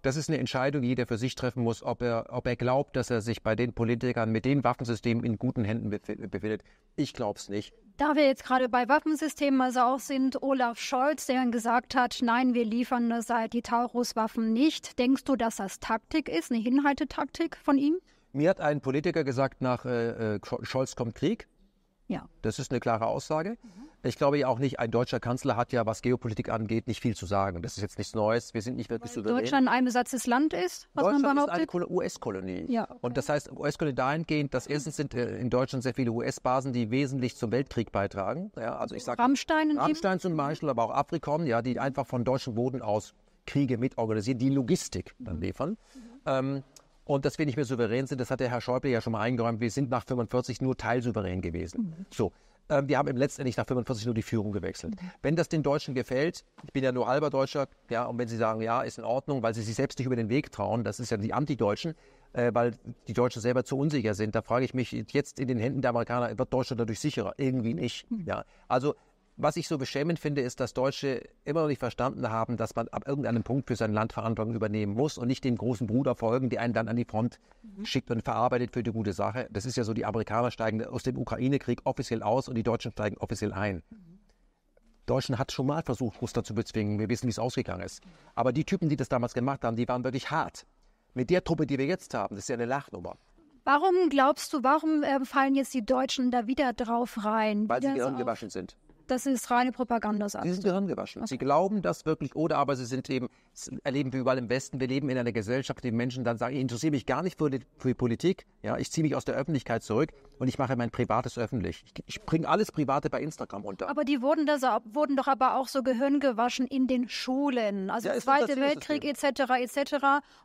das ist eine Entscheidung, die jeder für sich treffen muss, ob er, ob er glaubt, dass er sich bei den Politikern mit den Waffensystemen in guten Händen befindet. Ich glaube es nicht. Da wir jetzt gerade bei Waffensystemen also auch sind, Olaf Scholz, der gesagt hat, nein, wir liefern seit die Taurus-Waffen nicht. Denkst du, dass das Taktik ist, eine Hinhaltetaktik von ihm? Mir hat ein Politiker gesagt, nach äh, äh Scholz kommt Krieg. Ja. Das ist eine klare Aussage. Mhm. Ich glaube ja auch nicht, ein deutscher Kanzler hat ja, was Geopolitik angeht, nicht viel zu sagen. Das ist jetzt nichts Neues. Wir sind nicht wirklich Weil souverän. Deutschland ein besatztes Land ist, was Deutschland man behauptet. Deutschland ist eine US-Kolonie. Ja, okay. Und das heißt, US-Kolonie dahingehend, dass erstens sind äh, in Deutschland sehr viele US-Basen, die wesentlich zum Weltkrieg beitragen. Ja, also, also ich sage Rammstein, Rammstein zum Beispiel, aber auch Afrikom, ja, die einfach von deutschem Boden aus Kriege mitorganisieren, die Logistik dann mhm. liefern. Mhm. Ähm, und dass wir nicht mehr souverän sind, das hat der Herr Schäuble ja schon mal eingeräumt, wir sind nach 45 nur teilsouverän gewesen. Mhm. So, ähm, wir haben im letztendlich nach 45 nur die Führung gewechselt. Mhm. Wenn das den Deutschen gefällt, ich bin ja nur halber Deutscher, ja, und wenn sie sagen, ja, ist in Ordnung, weil sie sich selbst nicht über den Weg trauen, das ist ja die Antideutschen, äh, weil die Deutschen selber zu unsicher sind, da frage ich mich, jetzt in den Händen der Amerikaner, wird Deutschland dadurch sicherer? Irgendwie nicht. Mhm. Ja. Also was ich so beschämend finde, ist, dass Deutsche immer noch nicht verstanden haben, dass man ab irgendeinem Punkt für sein Land Verantwortung übernehmen muss und nicht dem großen Bruder folgen, der einen dann an die Front mhm. schickt und verarbeitet für die gute Sache. Das ist ja so, die Amerikaner steigen aus dem Ukraine-Krieg offiziell aus und die Deutschen steigen offiziell ein. Mhm. Deutschland hat schon mal versucht, Russland zu bezwingen. Wir wissen, wie es ausgegangen ist. Aber die Typen, die das damals gemacht haben, die waren wirklich hart. Mit der Truppe, die wir jetzt haben, das ist ja eine Lachnummer. Warum glaubst du, warum äh, fallen jetzt die Deutschen da wieder drauf rein? Weil sie gewaschen sind. Das ist reine Propaganda. Sie sind gehirngewaschen. Okay. Sie glauben das wirklich oder aber sie sind eben, das erleben wir überall im Westen, wir leben in einer Gesellschaft, die Menschen dann sagen, ich interessiere mich gar nicht für, die, für die Politik, ja, ich ziehe mich aus der Öffentlichkeit zurück und ich mache mein Privates öffentlich. Ich, ich bringe alles Private bei Instagram unter. Aber die wurden, das, wurden doch aber auch so gehirngewaschen in den Schulen, also ja, Zweite Weltkrieg etc. etc.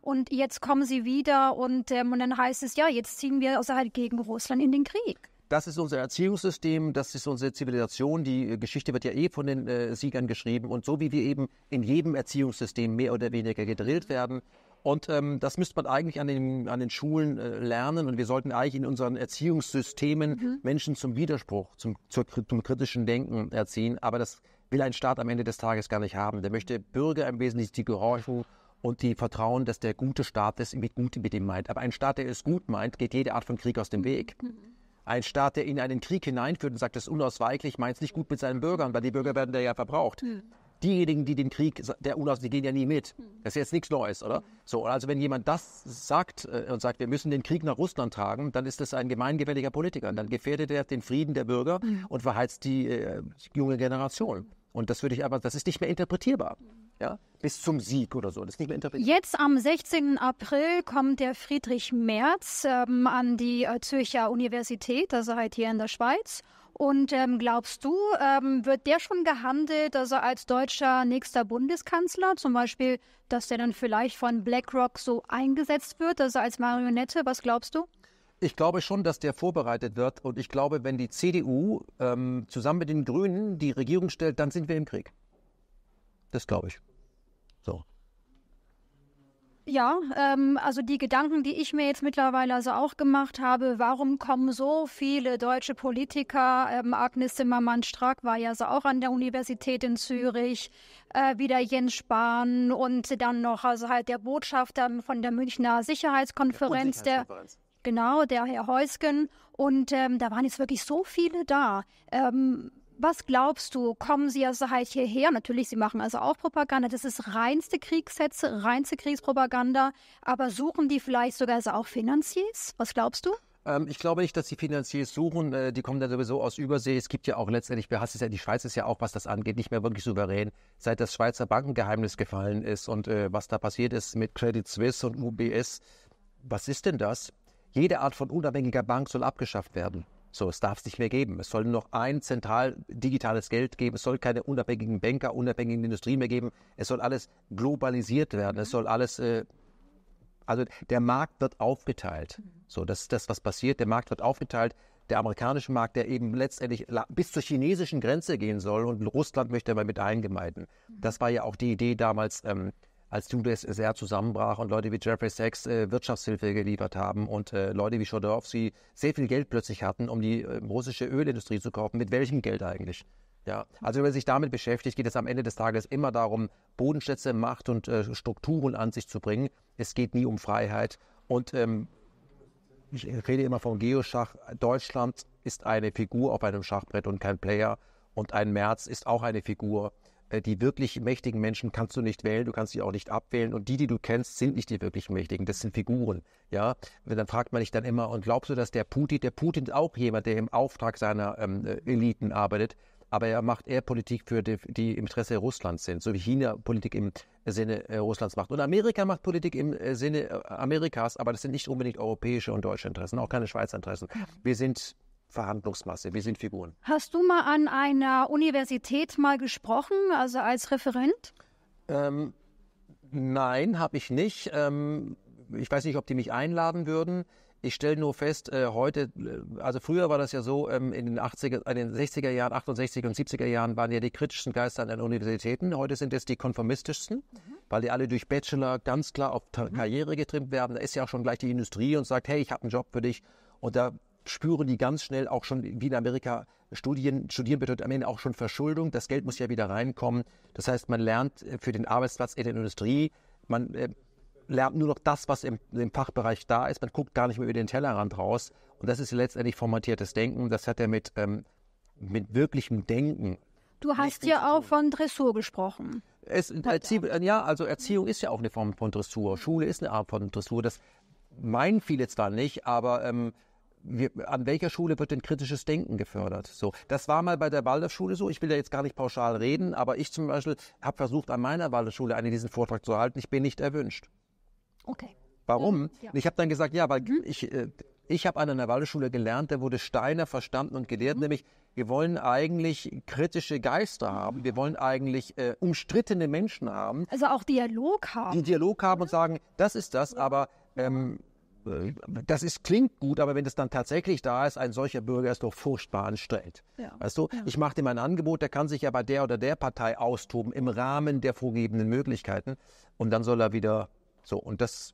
Und jetzt kommen sie wieder und, ähm, und dann heißt es, ja, jetzt ziehen wir außerhalb gegen Russland in den Krieg. Das ist unser Erziehungssystem, das ist unsere Zivilisation. Die äh, Geschichte wird ja eh von den äh, Siegern geschrieben. Und so wie wir eben in jedem Erziehungssystem mehr oder weniger gedrillt werden, und ähm, das müsste man eigentlich an den, an den Schulen äh, lernen. Und wir sollten eigentlich in unseren Erziehungssystemen mhm. Menschen zum Widerspruch, zum, zur, zum kritischen Denken erziehen. Aber das will ein Staat am Ende des Tages gar nicht haben. Der möchte Bürger im Wesentlichen die gehorchen und die vertrauen, dass der gute Staat das mit gut mit ihm meint. Aber ein Staat, der es gut meint, geht jede Art von Krieg aus dem Weg. Mhm. Ein Staat, der in einen Krieg hineinführt und sagt, das ist unausweichlich, meint es nicht gut mit seinen Bürgern, weil die Bürger werden da ja verbraucht. Mhm. Diejenigen, die den Krieg, der Unaus, die gehen ja nie mit. Hm. Das ist jetzt nichts Neues, oder? Hm. So, also wenn jemand das sagt äh, und sagt, wir müssen den Krieg nach Russland tragen, dann ist das ein gemeingefälliger Politiker. Und dann gefährdet er den Frieden der Bürger hm. und verheizt die äh, junge Generation. Und das würde ich aber, das ist nicht mehr interpretierbar. Ja? Bis zum Sieg oder so. Das ist nicht mehr interpretiert. Jetzt am 16. April kommt der Friedrich Merz ähm, an die äh, Zürcher Universität, also halt hier in der Schweiz. Und ähm, glaubst du, ähm, wird der schon gehandelt, also als deutscher nächster Bundeskanzler, zum Beispiel, dass der dann vielleicht von BlackRock so eingesetzt wird, also als Marionette? Was glaubst du? Ich glaube schon, dass der vorbereitet wird. Und ich glaube, wenn die CDU ähm, zusammen mit den Grünen die Regierung stellt, dann sind wir im Krieg. Das glaube ich. So. Ja, ähm, also die Gedanken, die ich mir jetzt mittlerweile also auch gemacht habe, warum kommen so viele deutsche Politiker, ähm, Agnes Zimmermann-Strack war ja also auch an der Universität in Zürich, äh, wieder Jens Spahn und dann noch also halt der Botschafter von der Münchner Sicherheitskonferenz, der, Sicherheitskonferenz. der genau, der Herr Heusgen und ähm, da waren jetzt wirklich so viele da. Ähm, was glaubst du, kommen sie also halt hierher? Natürlich, sie machen also auch Propaganda. Das ist reinste Kriegssätze, reinste Kriegspropaganda. Aber suchen die vielleicht sogar also auch Finanziers? Was glaubst du? Ähm, ich glaube nicht, dass die Finanziers suchen. Äh, die kommen dann sowieso aus Übersee. Es gibt ja auch letztendlich, wir hassen es ja, die Schweiz ist ja auch, was das angeht, nicht mehr wirklich souverän. Seit das Schweizer Bankengeheimnis gefallen ist und äh, was da passiert ist mit Credit Suisse und UBS. Was ist denn das? Jede Art von unabhängiger Bank soll abgeschafft werden. So, es darf es nicht mehr geben. Es soll nur noch ein zentral digitales Geld geben. Es soll keine unabhängigen Banker, unabhängigen Industrien mehr geben. Es soll alles globalisiert werden. Mhm. Es soll alles, äh, also der Markt wird aufgeteilt. Mhm. So, das ist das, was passiert. Der Markt wird aufgeteilt. Der amerikanische Markt, der eben letztendlich bis zur chinesischen Grenze gehen soll und Russland möchte aber mit eingemeiden. Mhm. Das war ja auch die Idee damals ähm, als UdSSR zusammenbrach und Leute wie Jeffrey Sachs äh, Wirtschaftshilfe geliefert haben und äh, Leute wie Schodorowski sehr viel Geld plötzlich hatten, um die äh, russische Ölindustrie zu kaufen. Mit welchem Geld eigentlich? Ja, also wenn man sich damit beschäftigt, geht es am Ende des Tages immer darum, Bodenschätze, Macht und äh, Strukturen an sich zu bringen. Es geht nie um Freiheit. Und ähm, ich rede immer vom Geoschach. Deutschland ist eine Figur auf einem Schachbrett und kein Player. Und ein März ist auch eine Figur. Äh, die wirklich mächtigen Menschen kannst du nicht wählen, du kannst sie auch nicht abwählen und die, die du kennst, sind nicht die wirklich mächtigen, das sind Figuren, ja. Dann fragt man dich dann immer, und glaubst du, dass der Putin, der Putin ist auch jemand, der im Auftrag seiner ähm, äh, Eliten arbeitet, aber er macht eher Politik für die, die im Interesse Russlands sind, so wie China Politik im Sinne äh, Russlands macht. Und Amerika macht Politik im Sinne Amerikas, aber das sind nicht unbedingt europäische und deutsche Interessen, auch keine Schweizer Interessen. Wir sind Verhandlungsmasse. Wir sind Figuren. Hast du mal an einer Universität mal gesprochen, also als Referent? Ähm, nein, habe ich nicht. Ähm, ich weiß nicht, ob die mich einladen würden. Ich stelle nur fest, äh, heute, äh, also früher war das ja so, ähm, in, den 80er, äh, in den 60er Jahren, 68 und 70er Jahren waren ja die kritischsten Geister an den Universitäten. Heute sind es die konformistischsten, mhm. weil die alle durch Bachelor ganz klar auf mhm. Karriere getrimmt werden. Da ist ja auch schon gleich die Industrie und sagt, hey, ich habe einen Job für dich. Und da spüren die ganz schnell auch schon, wie in Amerika, Studien, studieren bedeutet am Ende auch schon Verschuldung. Das Geld muss ja wieder reinkommen. Das heißt, man lernt äh, für den Arbeitsplatz in der Industrie, man äh, lernt nur noch das, was im, im, Fachbereich da ist. Man guckt gar nicht mehr über den Tellerrand raus. Und das ist letztendlich formatiertes Denken. Das hat er mit, ähm, mit wirklichem Denken. Du hast ja auch von Dressur gesprochen. Es, äh, ja, also Erziehung ist ja auch eine Form von Dressur. Schule ist eine Art von Dressur. Das meinen viele zwar nicht, aber ähm, wir, an welcher Schule wird denn kritisches Denken gefördert? So, das war mal bei der Waldorfschule so. Ich will da jetzt gar nicht pauschal reden, aber ich zum Beispiel habe versucht, an meiner Waldorfschule einen diesen Vortrag zu halten. Ich bin nicht erwünscht. Okay. Warum? Ja. Ich habe dann gesagt, ja, weil mhm. ich, äh, ich habe an einer Waldorfschule gelernt, da wurde Steiner verstanden und gelehrt, mhm. nämlich wir wollen eigentlich kritische Geister haben, wir wollen eigentlich äh, umstrittene Menschen haben. Also auch Dialog haben. Die Dialog haben mhm. und sagen, das ist das, ja. aber ähm, äh, das ist, klingt gut, aber wenn es dann tatsächlich da ist, ein solcher Bürger ist doch furchtbar anstrengend. Ja. Weißt du, ja. ich mache dem ein Angebot, der kann sich ja bei der oder der Partei austoben im Rahmen der vorgegebenen Möglichkeiten und dann soll er wieder so und das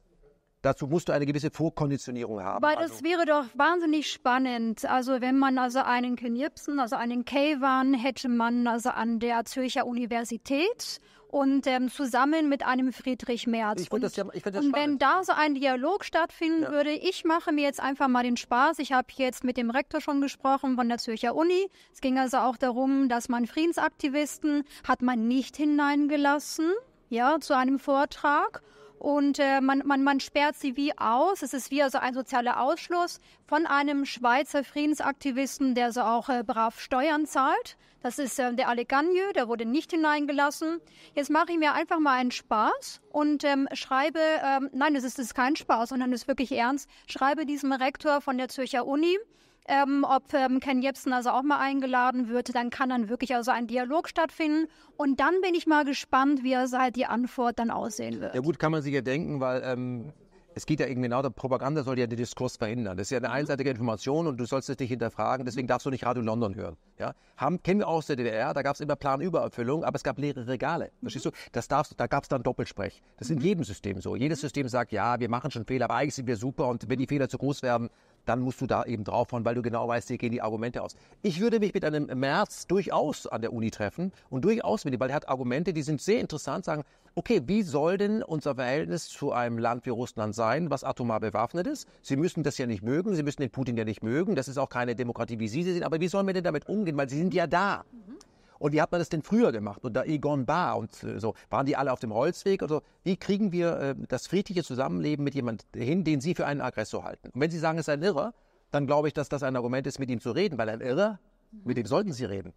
Dazu musst du eine gewisse Vorkonditionierung haben. Weil das also, wäre doch wahnsinnig spannend. Also wenn man also einen Knipsen, also einen Kevan hätte man also an der Zürcher Universität und ähm, zusammen mit einem Friedrich Merz. Ich und das ja, ich das und wenn da so ein Dialog stattfinden ja. würde, ich mache mir jetzt einfach mal den Spaß. Ich habe jetzt mit dem Rektor schon gesprochen von der Zürcher Uni. Es ging also auch darum, dass man Friedensaktivisten hat man nicht hineingelassen, ja, zu einem Vortrag und äh, man, man, man sperrt sie wie aus. Es ist wie also ein sozialer Ausschluss von einem Schweizer Friedensaktivisten, der so auch äh, brav Steuern zahlt. Das ist äh, der Alegagne, der wurde nicht hineingelassen. Jetzt mache ich mir einfach mal einen Spaß und ähm, schreibe, ähm, nein, das ist, das ist kein Spaß, sondern das ist wirklich ernst, schreibe diesem Rektor von der Zürcher Uni, ähm, ob ähm, Ken Jebsen also auch mal eingeladen wird, dann kann dann wirklich also ein Dialog stattfinden. Und dann bin ich mal gespannt, wie also halt die Antwort dann aussehen wird. Ja gut, kann man sich ja denken, weil ähm, es geht ja irgendwie genau, der Propaganda soll ja den Diskurs verhindern. Das ist ja eine mhm. einseitige Information und du sollst es nicht hinterfragen, deswegen mhm. darfst du nicht Radio London hören. Ja? Haben, kennen wir auch aus der DDR, da gab es immer Planübererfüllung, aber es gab leere Regale. Mhm. Verstehst du? Das darfst, da gab es dann Doppelsprech. Das ist mhm. in jedem System so. Jedes mhm. System sagt, ja, wir machen schon Fehler, aber eigentlich sind wir super und wenn die Fehler zu groß werden, dann musst du da eben draufhauen, weil du genau weißt, dir gehen die Argumente aus. Ich würde mich mit einem März durchaus an der Uni treffen und durchaus mit ihm, weil er hat Argumente, die sind sehr interessant, sagen, okay, wie soll denn unser Verhältnis zu einem Land wie Russland sein, was atomar bewaffnet ist? Sie müssen das ja nicht mögen, Sie müssen den Putin ja nicht mögen, das ist auch keine Demokratie, wie Sie sie sehen, aber wie sollen wir denn damit umgehen, weil Sie sind ja da. Mhm. Und wie hat man das denn früher gemacht? Und da Egon Bar und äh, so, waren die alle auf dem Holzweg? so? wie kriegen wir äh, das friedliche Zusammenleben mit jemandem hin, den Sie für einen Aggressor halten? Und wenn Sie sagen, es ist ein Irrer, dann glaube ich, dass das ein Argument ist, mit ihm zu reden, weil ein Irrer, mit dem sollten Sie reden.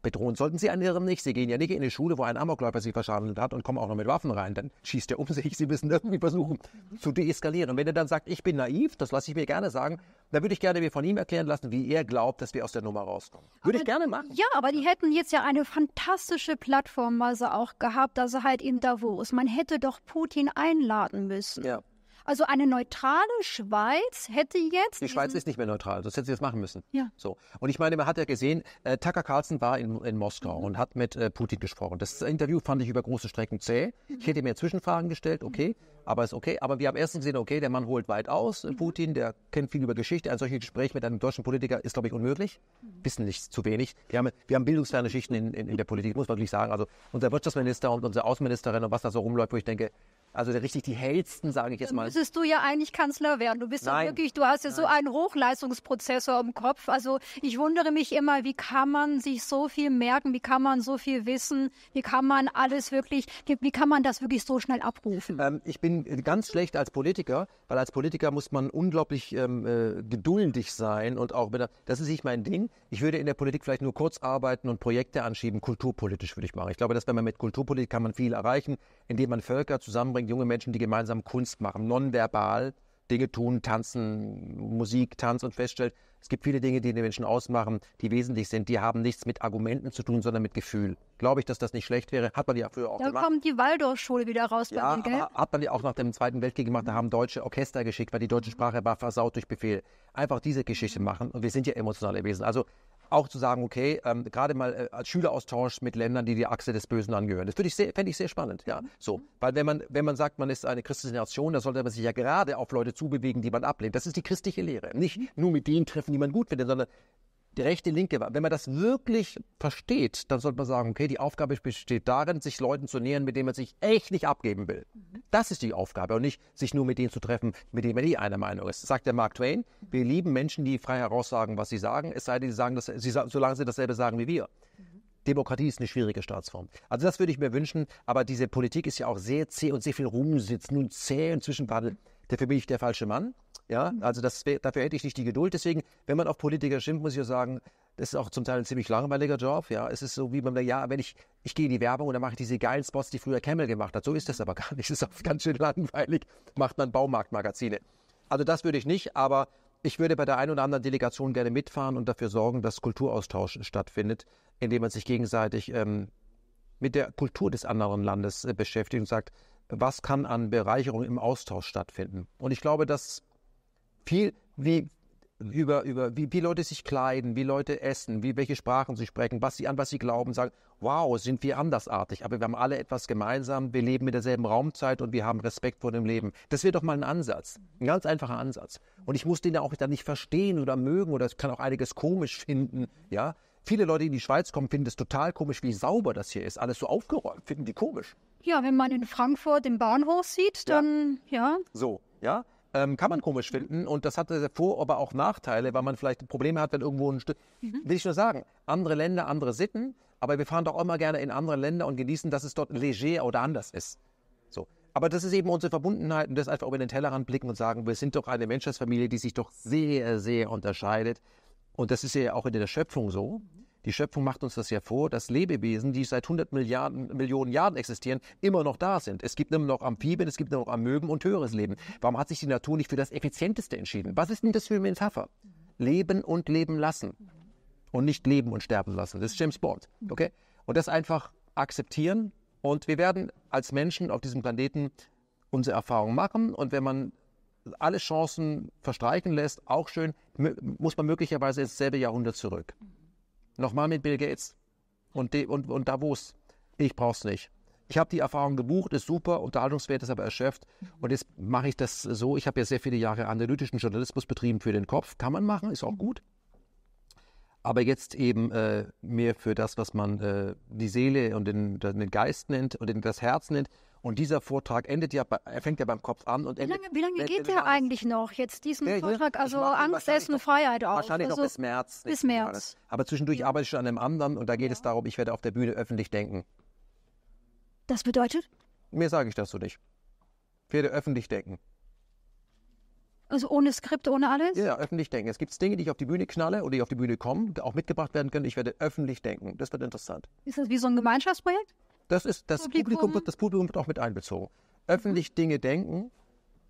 Bedrohen sollten Sie einen Irren nicht. Sie gehen ja nicht in eine Schule, wo ein Amokläufer Sie verschandelt hat und kommen auch noch mit Waffen rein. Dann schießt er um sich. Sie müssen (laughs) irgendwie versuchen zu deeskalieren. Und wenn er dann sagt, ich bin naiv, das lasse ich mir gerne sagen, da würde ich gerne mir von ihm erklären lassen, wie er glaubt, dass wir aus der Nummer rauskommen. Würde aber, ich gerne machen. Ja, aber die hätten jetzt ja eine fantastische Plattform also auch gehabt, also halt in Davos. Man hätte doch Putin einladen müssen. Ja. Also eine neutrale Schweiz hätte jetzt. Die Schweiz ist nicht mehr neutral, sonst hätte sie das machen müssen. Ja. So. Und ich meine, man hat ja gesehen, äh, Tucker Carlson war in, in Moskau mhm. und hat mit äh, Putin gesprochen. Das Interview fand ich über große Strecken zäh. Mhm. Ich hätte mir Zwischenfragen gestellt, okay, aber ist okay. Aber wir haben erstens gesehen, okay, der Mann holt weit aus. Äh, mhm. Putin, der kennt viel über Geschichte. Ein solches Gespräch mit einem deutschen Politiker ist, glaube ich, unmöglich. Wissen mhm. nicht zu wenig. Wir haben, wir haben bildungsferne Schichten in, in, in der Politik, muss man wirklich sagen. Also unser Wirtschaftsminister und unsere Außenministerin und was da so rumläuft, wo ich denke, also richtig die hellsten, sage ich jetzt mal. Dann müsstest du ja eigentlich Kanzler werden. Du bist ja wirklich, du hast ja Nein. so einen Hochleistungsprozessor im Kopf. Also ich wundere mich immer, wie kann man sich so viel merken, wie kann man so viel wissen, wie kann man alles wirklich, wie kann man das wirklich so schnell abrufen? Ähm, ich bin ganz schlecht als Politiker, weil als Politiker muss man unglaublich ähm, äh, geduldig sein und auch, mit, das ist nicht mein Ding. Ich würde in der Politik vielleicht nur kurz arbeiten und Projekte anschieben, kulturpolitisch würde ich machen. Ich glaube, dass wenn man mit Kulturpolitik kann man viel erreichen, indem man Völker zusammenbringt umbringt, junge Menschen, die gemeinsam Kunst machen, nonverbal Dinge tun, tanzen, Musik, Tanz und feststellt, es gibt viele Dinge, die den Menschen ausmachen, die wesentlich sind. Die haben nichts mit Argumenten zu tun, sondern mit Gefühl. Glaube ich, dass das nicht schlecht wäre. Hat man ja früher auch da gemacht. Da kommt die Waldorfschule wieder raus ja, bei mir, Hat man ja auch nach dem Zweiten Weltkrieg gemacht. Da haben deutsche Orchester geschickt, weil die deutsche Sprache war versaut durch Befehl. Einfach diese Geschichte machen. Und wir sind ja emotionale Wesen. Also auch zu sagen, okay, ähm, gerade mal äh, als Schüleraustausch mit Ländern, die der Achse des Bösen angehören. Das würde ich sehr, fände ich sehr spannend, ja. Mhm. So, weil wenn man, wenn man sagt, man ist eine christliche Nation, dann sollte man sich ja gerade auf Leute zubewegen, die man ablehnt. Das ist die christliche Lehre. Nicht mhm. nur mit denen treffen, die man gut findet, sondern die rechte, linke. Wenn man das wirklich versteht, dann sollte man sagen, okay, die Aufgabe besteht darin, sich Leuten zu nähern, mit denen man sich echt nicht abgeben will. Mhm. Das ist die Aufgabe und nicht sich nur mit denen zu treffen, mit denen man eh einer Meinung ist. Sagt der Mark Twain, wir lieben Menschen, die frei heraussagen, was sie sagen, es sei denn, sie sagen, dass sie, solange sie dasselbe sagen wie wir. Mhm. Demokratie ist eine schwierige Staatsform. Also das würde ich mir wünschen, aber diese Politik ist ja auch sehr zäh und sehr viel Ruhm sitzt. Nun zäh und Zwischenpaddeln. Dafür bin ich der falsche Mann. Ja, mhm. also das dafür hätte ich nicht die Geduld. Deswegen, wenn man auf Politiker schimpft, muss ich ja sagen, das ist auch zum Teil ein ziemlich langweiliger Job. Ja, es ist so wie beim ja, wenn ich ich gehe in die Werbung und dann mache ich diese geilen Spots, die früher Camel gemacht hat. So ist das aber gar nicht. Das ist auch ganz schön langweilig. Macht man Baumarktmagazine. Also das würde ich nicht, aber ich würde bei der einen oder anderen Delegation gerne mitfahren und dafür sorgen, dass Kulturaustausch stattfindet, indem man sich gegenseitig ähm, mit der Kultur des anderen Landes äh, beschäftigt und sagt, was kann an Bereicherung im Austausch stattfinden? Und ich glaube, das viel wie über, über wie, wie Leute sich kleiden, wie Leute essen, wie welche Sprachen sie sprechen, was sie an was sie glauben, sagen, wow, sind wir andersartig, aber wir haben alle etwas gemeinsam, wir leben in derselben Raumzeit und wir haben Respekt vor dem Leben. Das wäre doch mal ein Ansatz, ein ganz einfacher Ansatz. Und ich muss den ja auch dann nicht verstehen oder mögen oder kann auch einiges komisch finden, ja. Viele Leute, die in die Schweiz kommen, finden es total komisch, wie sauber das hier ist. Alles so aufgeräumt, finden die komisch. Ja, wenn man in Frankfurt den Bahnhof sieht, dann ja. ja. So, ja ähm, kann man komisch finden und das hat vor, aber auch Nachteile, weil man vielleicht Probleme hat, wenn irgendwo ein Stück. Mhm. Will ich nur sagen, andere Länder, andere Sitten, aber wir fahren doch immer gerne in andere Länder und genießen, dass es dort leger oder anders ist. So. Aber das ist eben unsere Verbundenheit und das einfach über den Tellerrand blicken und sagen, wir sind doch eine Menschheitsfamilie, die sich doch sehr, sehr unterscheidet. Und das ist ja auch in der Schöpfung so. Mhm. Die Schöpfung macht uns das ja vor, dass Lebewesen, die seit 100 Milliarden, Millionen Jahren existieren, immer noch da sind. Es gibt immer noch Amphibien, es gibt immer noch Amöben und höheres Leben. Warum hat sich die Natur nicht für das Effizienteste entschieden? Was ist denn das für eine Metapher? Leben und leben lassen. Und nicht leben und sterben lassen. Das ist James Bond. Okay? Und das einfach akzeptieren. Und wir werden als Menschen auf diesem Planeten unsere Erfahrungen machen. Und wenn man alle Chancen verstreichen lässt, auch schön, muss man möglicherweise ins selbe Jahrhundert zurück. Nochmal mit Bill Gates und, De und, und Davos. Ich brauch's nicht. Ich habe die Erfahrung gebucht, ist super, Unterhaltungswert ist aber erschöpft. Und jetzt mache ich das so. Ich habe ja sehr viele Jahre analytischen Journalismus betrieben für den Kopf. Kann man machen, ist auch gut. Aber jetzt eben äh, mehr für das, was man äh, die Seele und den, den Geist nennt und den, das Herz nennt. Und dieser Vortrag endet ja, er fängt ja beim Kopf an und endet. Wie lange, wie lange geht der eigentlich noch jetzt, diesen ja, Vortrag? Also Angst, Essen, Freiheit auch. Wahrscheinlich also noch bis März. Bis März. Aber zwischendurch arbeite ich schon an einem anderen und da geht ja. es darum, ich werde auf der Bühne öffentlich denken. Das bedeutet? Mir sage ich das so nicht. Ich werde öffentlich denken. Also ohne Skript, ohne alles? Ja, öffentlich denken. Es gibt Dinge, die ich auf die Bühne knalle oder die auf die Bühne kommen, auch mitgebracht werden können. Ich werde öffentlich denken. Das wird interessant. Ist das wie so ein Gemeinschaftsprojekt? Das ist das Publikum. Publikum das Publikum wird auch mit einbezogen. Mhm. Öffentlich mhm. Dinge denken.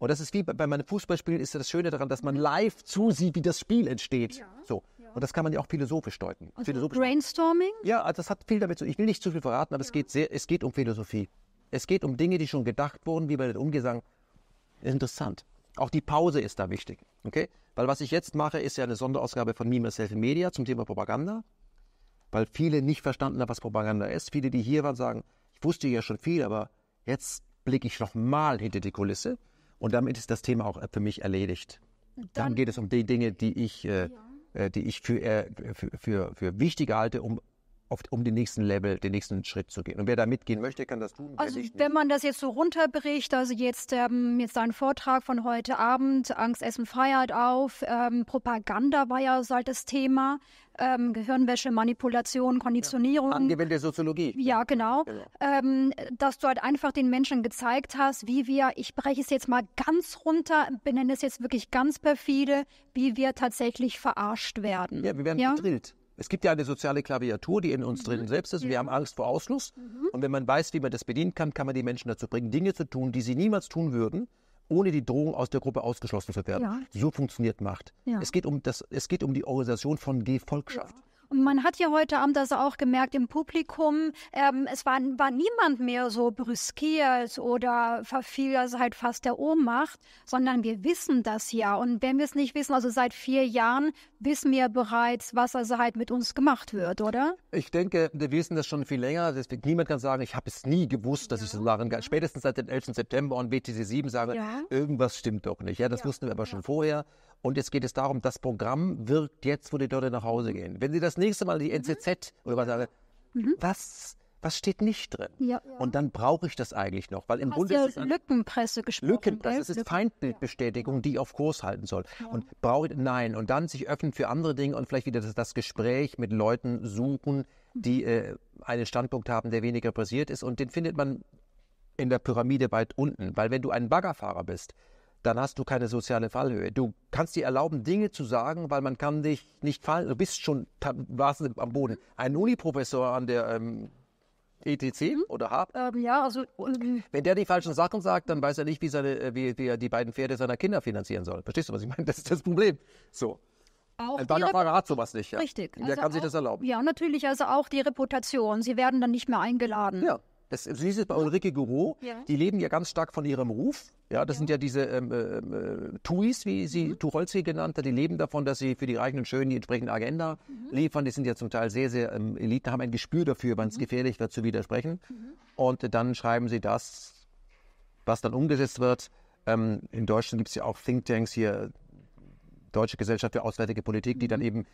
Und das ist wie bei, bei meinem Fußballspielen ist das Schöne daran, dass man mhm. live zusieht, wie das Spiel entsteht. Ja. So. Und das kann man ja auch philosophisch deuten. Und philosophisch Brainstorming? Ja, also das hat viel damit zu tun. Ich will nicht zu viel verraten, aber ja. es, geht sehr, es geht um Philosophie. Es geht um Dinge, die schon gedacht wurden, wie bei damit umgesang. Interessant. Auch die Pause ist da wichtig. Okay? Weil was ich jetzt mache, ist ja eine Sonderausgabe von Me, Myself Media zum Thema Propaganda weil viele nicht verstanden haben, was Propaganda ist. Viele, die hier waren, sagen, ich wusste ja schon viel, aber jetzt blicke ich nochmal hinter die Kulisse. Und damit ist das Thema auch äh, für mich erledigt. Dann, Dann geht es um die Dinge, die ich, äh, ja. Äh, die ich für, äh, für, für, für wichtig halte, um oft, um den nächsten Level, den nächsten Schritt zu gehen. Und wer da mitgehen möchte, kann das tun. Also wenn man das jetzt so runterbricht, also jetzt, ähm, jetzt ein Vortrag von heute Abend, Angst, Essen, Freiheit auf, ähm, Propaganda war ja so halt das Thema, ähm, Gehirnwäsche, Manipulation, Konditionierung. Ja, angewandte Soziologie. Ja, genau. genau. Ähm, dass du halt einfach den Menschen gezeigt hast, wie wir, ich breche es jetzt mal ganz runter, benenne es jetzt wirklich ganz perfide, wie wir tatsächlich verarscht werden. Ja, wir werden ja? gedrillt. Es gibt ja eine soziale Klaviatur, die in uns mhm. drin selbst ist. Wir haben Angst vor Ausschluss. Mhm. Und wenn man weiß, wie man das bedienen kann, kann man die Menschen dazu bringen, Dinge zu tun, die sie niemals tun würden, ohne die Drohung aus der Gruppe ausgeschlossen zu werden. Ja. So funktioniert Macht. Ja. Es, geht um das, es geht um die Organisation von Gefolgschaft. Ja. Und man hat ja heute Abend also auch gemerkt im Publikum, ähm, es war, war niemand mehr so brüskiert oder verfiel also halt fast der Ohnmacht, sondern wir wissen das ja. Und wenn wir es nicht wissen, also seit vier Jahren wissen wir bereits, was also halt mit uns gemacht wird, oder? Ich denke, wir wissen das schon viel länger. Deswegen niemand kann sagen, ich habe es nie gewusst, dass ja. ich so daran, ja. spätestens seit dem 11. September und WTC 7 sage, ja. irgendwas stimmt doch nicht. Ja, das ja. wussten wir aber schon vorher. Und jetzt geht es darum, das Programm wirkt jetzt, wo die Leute nach Hause gehen. Wenn sie das nächste Mal die NZZ mhm. oder was sagen, mhm. was was steht nicht drin? Ja. Und dann brauche ich das eigentlich noch, weil im Grunde ja ist es Lückenpresse gesprochen. Lückenpresse, es ist Feindbildbestätigung, ja. die auf Kurs halten soll. Ja. Und brauche nein und dann sich öffnen für andere Dinge und vielleicht wieder das, das Gespräch mit Leuten suchen, mhm. die äh, einen Standpunkt haben, der weniger pressiert ist und den findet man in der Pyramide weit unten, weil wenn du ein Baggerfahrer bist, dann hast du keine soziale Fallhöhe. Du kannst dir erlauben, Dinge zu sagen, weil man kann dich nicht fallen. Du bist schon warst am Boden. Ein Uni-Professor an der ähm, ETC mhm. oder Hab? Ähm, ja, also. Äh, Wenn der die falschen Sachen sagt, dann weiß er nicht, wie, seine, äh, wie, wie er die beiden Pferde seiner Kinder finanzieren soll. Verstehst du, was ich meine? Das ist das Problem. So. Auch ein Baggerfahrer hat sowas nicht. Ja. Richtig. Der also kann auch, sich das erlauben. Ja, natürlich, also auch die Reputation. Sie werden dann nicht mehr eingeladen. Ja. Das, so also ist bei Ulrike Gouraud, Ja. Die leben ja ganz stark von ihrem Ruf. Ja, das ja. sind ja diese ähm, ähm äh, TUIs, wie sie mhm. Tucholsky genannt hat. Die leben davon, dass sie für die Reichen und Schönen die entsprechende Agenda mhm. liefern. Die sind ja zum Teil sehr, sehr ähm, Eliten, haben ein Gespür dafür, wann es mhm. gefährlich wird, zu widersprechen. Mhm. Und äh, dann schreiben sie das, was dann umgesetzt wird. Ähm, in Deutschland gibt es ja auch Thinktanks hier, Deutsche Gesellschaft für Auswärtige Politik, die dann mhm. eben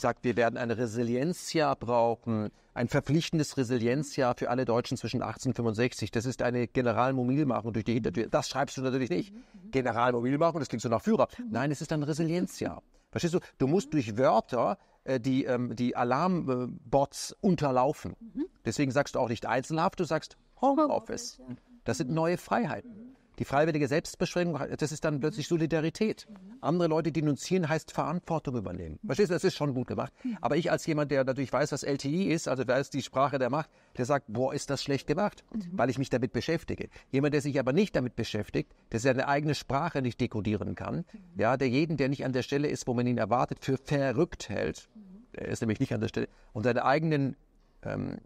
sagt, wir werden ein Resilienzjahr brauchen, ein verpflichtendes Resilienzjahr für alle Deutschen zwischen 18 und 65. Das ist eine Generalmobilmachung durch die Hintertür. Das schreibst du natürlich nicht. Generalmobilmachung, das klingt so nach Führer. Nein, es ist ein Resilienzjahr. Verstehst du? Du musst durch Wörter äh, die, ähm, die Alarmbots unterlaufen. Mhm. Deswegen sagst du auch nicht Einzelhaft, du sagst Homeoffice. Das sind neue Freiheiten. Die freiwillige Selbstbeschränkung, das ist dann plötzlich Solidarität. Andere Leute denunzieren heißt Verantwortung übernehmen. Verstehst du, das ist schon gut gemacht. Aber ich als jemand, der natürlich weiß, was LTI ist, also wer ist die Sprache der Macht, der sagt, boah, ist das schlecht gemacht, weil ich mich damit beschäftige. Jemand, der sich aber nicht damit beschäftigt, der seine eigene Sprache nicht dekodieren kann, ja, der jeden, der nicht an der Stelle ist, wo man ihn erwartet, für verrückt hält, der ist nämlich nicht an der Stelle, und seine eigenen ähm,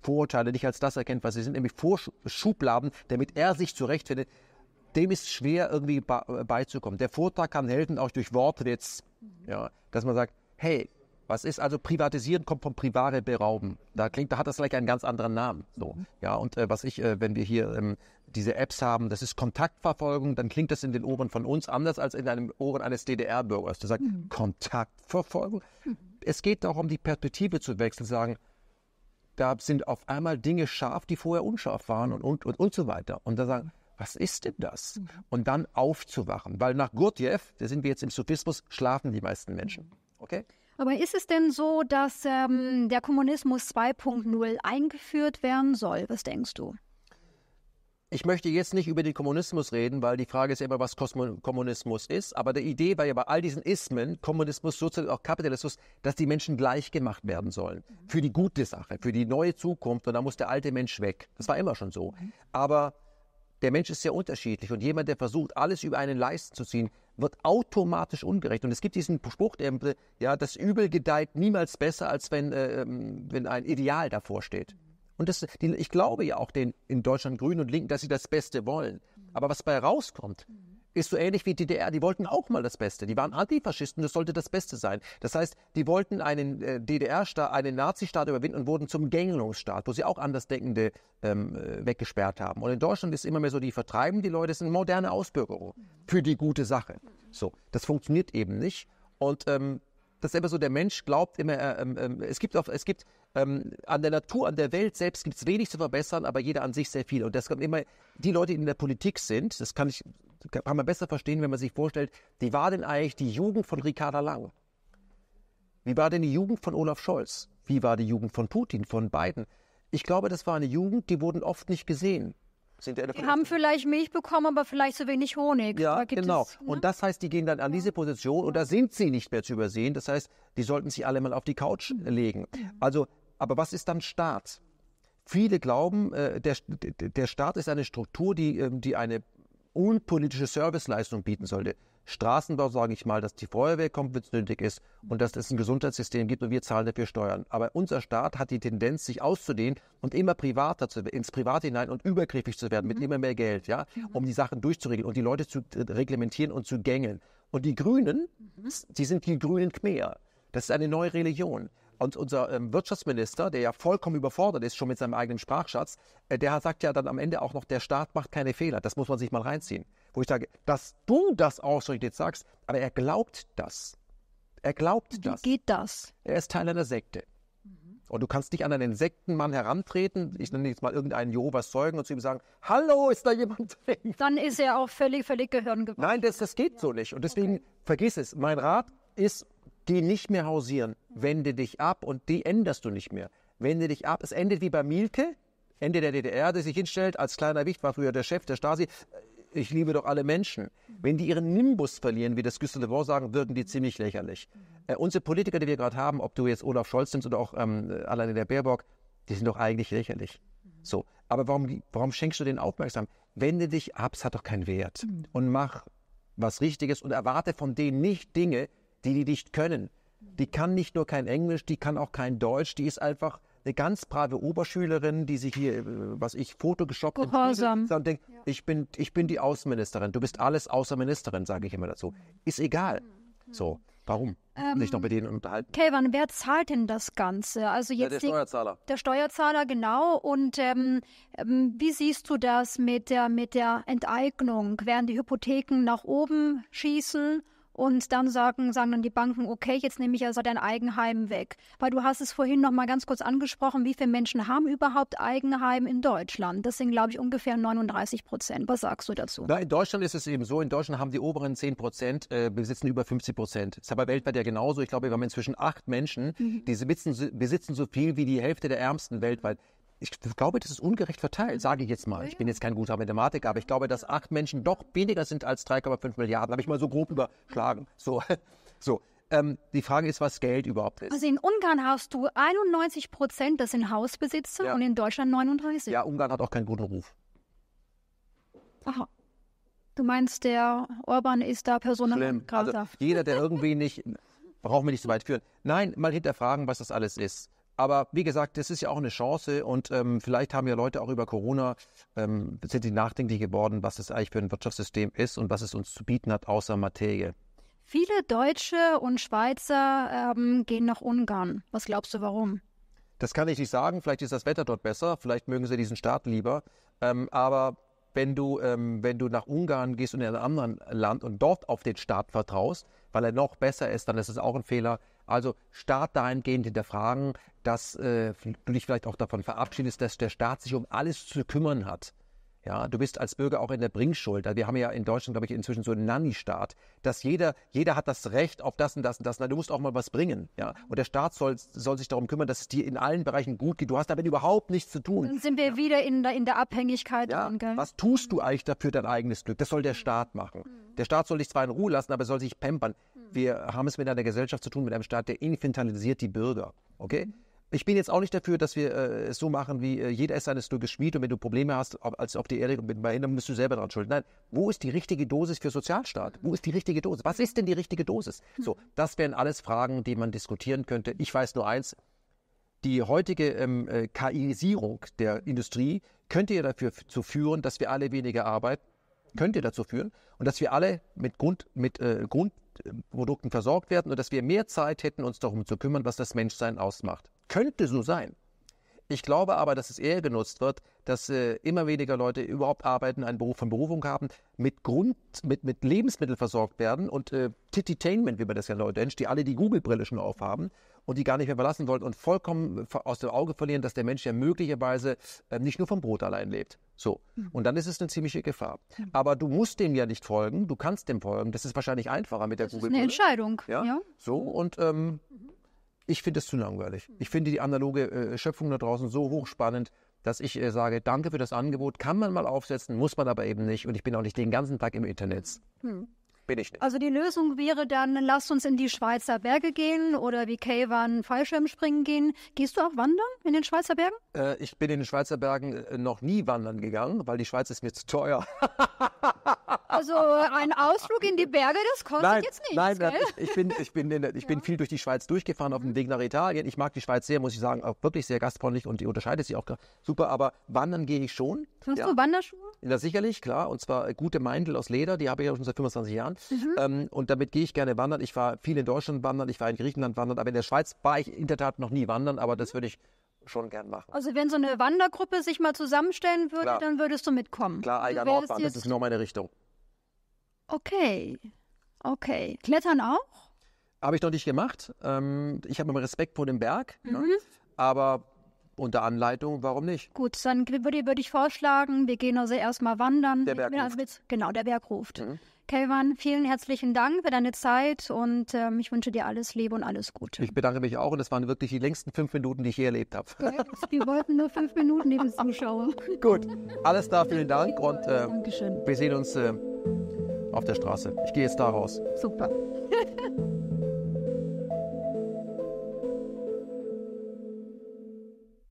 Vorurteile nicht als das erkennt, was sie sind, nämlich Vorschubladen, damit er sich zurechtfindet dem ist schwer irgendwie äh, beizukommen. Der Vortrag kann helfen, auch durch Wortwitz, ja, dass man sagt, hey, was ist also privatisieren kommt vom private berauben. Da klingt, da hat das gleich einen ganz anderen Namen. So, mhm. ja und äh, was ich, äh, wenn wir hier ähm, diese Apps haben, das ist Kontaktverfolgung, dann klingt das in den Ohren von uns anders als in den Ohren eines DDR-Bürgers. Der sagt mhm. Kontaktverfolgung. Mhm. Es geht darum, die Perspektive zu wechseln, sagen, da sind auf einmal Dinge scharf, die vorher unscharf waren und und und, und so weiter. Und da sagen, was ist denn das? Mhm. Und dann aufzuwachen, weil nach Gurdjieff, da sind wir jetzt im Sufismus, schlafen die meisten Menschen. Okay? Aber ist es denn so, dass ähm, der Kommunismus 2.0 eingeführt werden soll? Was denkst du? Ich möchte jetzt nicht über den Kommunismus reden, weil die Frage ist ja immer, was Kosmo Kommunismus ist. Aber die Idee war ja bei all diesen Ismen, Kommunismus, Sozialismus, auch Kapitalismus, dass die Menschen gleich gemacht werden sollen. Mhm. Für die gute Sache, für die neue Zukunft. Und da muss der alte Mensch weg. Das war immer schon so. Mhm. Aber der Mensch ist sehr unterschiedlich und jemand, der versucht, alles über einen Leisten zu ziehen, wird automatisch ungerecht. Und es gibt diesen Spruch, der, ja, das Übel gedeiht niemals besser, als wenn, äh, ähm, wenn ein Ideal davor steht. Und das, die, ich glaube ja auch den in Deutschland Grünen und Linken, dass sie das Beste wollen. Aber was bei rauskommt, ist so ähnlich wie DDR. Die wollten auch mal das Beste. Die waren Antifaschisten, das sollte das Beste sein. Das heißt, die wollten einen äh, DDR-Staat, einen Nazi-Staat überwinden und wurden zum Gängelungsstaat, wo sie auch Andersdenkende ähm, äh, weggesperrt haben. Und in Deutschland ist immer mehr so, die vertreiben die Leute, das ist moderne Ausbürgerung für die gute Sache. So, das funktioniert eben nicht. Und ähm, das ist immer so, der Mensch glaubt immer, äh, ähm, ähm, es gibt, auf, es gibt ähm, an der Natur, an der Welt selbst gibt es wenig zu verbessern, aber jeder an sich sehr viel. Und das kommt immer, die Leute, die in der Politik sind, das kann, ich, kann man besser verstehen, wenn man sich vorstellt, wie war denn eigentlich die Jugend von Ricarda Lang? Wie war denn die Jugend von Olaf Scholz? Wie war die Jugend von Putin, von Biden? Ich glaube, das war eine Jugend, die wurden oft nicht gesehen. Sind die, die haben vielleicht Milch bekommen, aber vielleicht zu so wenig Honig. Ja, genau. Es, ne? Und das heißt, die gehen dann an diese Position und da sind sie nicht mehr zu übersehen. Das heißt, die sollten sich alle mal auf die Couch mhm. legen. Also, aber was ist dann Staat? Viele glauben, äh, der, der Staat ist eine Struktur, die, äh, die eine unpolitische Serviceleistung bieten sollte. Straßenbau sage ich mal, dass die Feuerwehr kommt, wenn es nötig ist und dass es ein Gesundheitssystem gibt und wir zahlen dafür Steuern. Aber unser Staat hat die Tendenz, sich auszudehnen und immer privater zu, ins Private hinein und übergriffig zu werden mhm. mit immer mehr Geld, ja, mhm. um die Sachen durchzuregeln und die Leute zu äh, reglementieren und zu gängeln. Und die Grünen, mhm. die sind die grünen Khmer. Das ist eine neue Religion. Und unser ähm, Wirtschaftsminister, der ja vollkommen überfordert ist, schon mit seinem eigenen Sprachschatz, äh, der sagt ja dann am Ende auch noch, der Staat macht keine Fehler. Das muss man sich mal reinziehen. Wo ich sage, dass du das ausrichtet sagst, aber er glaubt das. Er glaubt Wie das. Wie geht das? Er ist Teil einer Sekte. Mhm. Und du kannst nicht an einen Sektenmann herantreten, ich nenne jetzt mal irgendeinen Jehovas Zeugen und zu ihm sagen, hallo, ist da jemand (laughs) drin? Dann ist er auch völlig, völlig gehirngewandt. Nein, das, das geht ja. so nicht. Und deswegen okay. vergiss es. Mein Rat ist, die nicht mehr hausieren. Wende dich ab und die änderst du nicht mehr. Wende dich ab. Es endet wie bei Mielke, Ende der DDR, der sich hinstellt, als kleiner Wicht war früher der Chef der Stasi. Äh, ich liebe doch alle Menschen. Wenn die ihren Nimbus verlieren, wie das Güstel Bon sagen, wirken die ziemlich lächerlich. Mhm. Äh, unsere Politiker, die wir gerade haben, ob du jetzt Olaf Scholz nimmst oder auch ähm, äh, der Baerbock, die sind doch eigentlich lächerlich. Mhm. So. Aber warum, warum schenkst du denen aufmerksam? Wende dich ab, es hat doch keinen Wert. Mhm. Und mach was Richtiges und erwarte von denen nicht Dinge, die die nicht können. Die kann nicht nur kein Englisch, die kann auch kein Deutsch, die ist einfach eine ganz brave Oberschülerin, die sich hier, äh, was ich, Photoshop Gehorsam. und denkt, ja. ich bin, ich bin die Außenministerin, du bist alles außer Ministerin, sage ich immer dazu. Ist egal. So, warum? Ähm, Nicht noch mit denen unterhalten. Kelvin, wer zahlt denn das Ganze? Also jetzt ja, der Steuerzahler. Der Steuerzahler, genau. Und ähm, ähm, wie siehst du das mit der, mit der Enteignung? Werden die Hypotheken nach oben schießen? Und dann sagen, sagen dann die Banken, okay, jetzt nehme ich also dein Eigenheim weg. Weil du hast es vorhin noch mal ganz kurz angesprochen, wie viele Menschen haben überhaupt Eigenheim in Deutschland? Das sind, glaube ich, ungefähr 39 Prozent. Was sagst du dazu? Na, in Deutschland ist es eben so, in Deutschland haben die oberen 10 Prozent, äh, besitzen über 50 Prozent. Ist aber weltweit ja genauso. Ich glaube, wir haben inzwischen acht Menschen, mhm. die besitzen, besitzen so viel wie die Hälfte der Ärmsten weltweit ich glaube, das ist ungerecht verteilt, sage ich jetzt mal. Ich bin jetzt kein guter Mathematiker, aber ich glaube, dass acht Menschen doch weniger sind als 3,5 Milliarden. Habe ich mal so grob überschlagen. So, (laughs) so. Ähm, die Frage ist, was Geld überhaupt ist. Also in Ungarn hast du 91 Prozent, das sind Hausbesitzer ja. und in Deutschland 39. Ja, Ungarn hat auch keinen guten Ruf. Aha. Du meinst, der Orban ist da Persona Also jeder, der irgendwie nicht, brauchen wir nicht so weit führen. Nein, mal hinterfragen, was das alles ist. Aber wie gesagt, das ist ja auch eine Chance und ähm, vielleicht haben ja Leute auch über Corona, ähm, sind die nachdenklich geworden, was das eigentlich für ein Wirtschaftssystem ist und was es uns zu bieten hat, außer Materie. Viele Deutsche und Schweizer ähm, gehen nach Ungarn. Was glaubst du, warum? Das kann ich nicht sagen. Vielleicht ist das Wetter dort besser. Vielleicht mögen sie diesen Staat lieber. Ähm, aber wenn du, ähm, wenn du nach Ungarn gehst und in ein anderes Land und dort auf den Staat vertraust, weil er noch besser ist, dann ist es auch ein Fehler, also Staat dahingehend hinterfragen, dass äh, du dich vielleicht auch davon verabschiedest, dass der Staat sich um alles zu kümmern hat. Ja, du bist als Bürger auch in der Bringschuld. Also wir haben ja in Deutschland, glaube ich, inzwischen so einen Nanny-Staat, dass jeder, jeder hat das Recht auf das und das und das. Na, du musst auch mal was bringen. Ja, und der Staat soll, soll sich darum kümmern, dass es dir in allen Bereichen gut geht. Du hast damit überhaupt nichts zu tun. Dann sind wir ja. wieder in der, in der Abhängigkeit. Ja, drin, gell? was tust du eigentlich dafür dein eigenes Glück? Das soll der Staat machen. Mhm. Der Staat soll dich zwar in Ruhe lassen, aber soll sich pampern. Wir haben es mit einer Gesellschaft zu tun, mit einem Staat, der infantilisiert die Bürger. Okay? Ich bin jetzt auch nicht dafür, dass wir äh, es so machen, wie äh, jeder ist seines Glückes Schmied und wenn du Probleme hast, ob, als auf die Erde mit dem dann musst du selber dran schulden. Nein, wo ist die richtige Dosis für Sozialstaat? Wo ist die richtige Dosis? Was ist denn die richtige Dosis? So, hm. das wären alles Fragen, die man diskutieren könnte. Ich weiß nur eins, die heutige ähm, äh, KIisierung der Industrie könnte ja dafür zu führen, dass wir alle weniger arbeiten, könnte dazu führen und dass wir alle mit, Grund, mit äh, Grundprodukten versorgt werden und dass wir mehr Zeit hätten, uns darum zu kümmern, was das Menschsein ausmacht. Könnte so sein. Ich glaube aber, dass es eher genutzt wird, dass äh, immer weniger Leute überhaupt arbeiten, einen Beruf von Berufung haben, mit Grund, mit, mit Lebensmittel versorgt werden und äh, Tititainment, wie man das ja Leute nennt, die alle die Google-Brille schon aufhaben und die gar nicht mehr verlassen wollen und vollkommen aus dem Auge verlieren, dass der Mensch ja möglicherweise äh, nicht nur vom Brot allein lebt. So. Mhm. Und dann ist es eine ziemliche Gefahr. Aber du musst dem ja nicht folgen, du kannst dem folgen. Das ist wahrscheinlich einfacher mit der Google. Das ist eine Entscheidung. Ja? ja. So und ähm, ich finde es zu langweilig. Ich finde die analoge äh, Schöpfung da draußen so hochspannend, dass ich äh, sage, danke für das Angebot, kann man mal aufsetzen, muss man aber eben nicht. Und ich bin auch nicht den ganzen Tag im Internet. Hm bin ich nicht. Also die Lösung wäre dann, lasst uns in die Schweizer Berge gehen oder wie Kay waren Fallschirmspringen gehen. Gehst du auch wandern in den Schweizer Bergen? Äh, ich bin in den Schweizer Bergen äh, noch nie wandern gegangen, weil die Schweiz ist mir zu teuer. (laughs) also äh, ein Ausflug in die Berge, das kostet nein, jetzt nichts. Nein, nein ich, bin, ich, bin, in, ich ja. bin viel durch die Schweiz durchgefahren auf dem mhm. Weg nach Italien. Ich mag die Schweiz sehr, muss ich sagen, auch wirklich sehr gastfreundlich und die unterscheidet sich auch super. Aber wandern gehe ich schon. Findest ja. du Wanderschuhe? Ja, sicherlich, klar. Und zwar äh, gute Meindel aus Leder, die habe ich ja schon seit 25 Jahren wandern. Mhm. Ähm, und damit gehe ich gerne wandern. Ich war viel in Deutschland wandern, ich war in Griechenland wandern, aber in der Schweiz war ich in der Tat noch nie wandern, aber das mhm. würde ich schon gern machen. Also wenn so eine Wandergruppe sich mal zusammenstellen würde, Klar. dann würdest du mitkommen. Klar, Eiger Nordbahn, das ist nur genau meine Richtung. Okay, okay. Klettern auch? Habe ich noch nicht gemacht. Ähm, ich habe immer Respekt vor dem Berg, ne? mhm. ne? aber unter Anleitung, warum nicht? Gut, dann würde, ich vorschlagen, wir gehen also erstmal wandern. Der Berg also ruft. Genau, der Berg ruft. Mhm. Kelvin, vielen herzlichen Dank für deine Zeit und ähm, ich wünsche dir alles Liebe und alles Gute. Ich bedanke mich auch und das waren wirklich die längsten fünf Minuten, die ich je erlebt habe. wir wollten nur fünf Minuten, liebe Zuschauer. Gut, alles da, vielen Dank und äh, wir sehen uns äh, auf der Straße. Ich gehe jetzt da raus. Super. (laughs)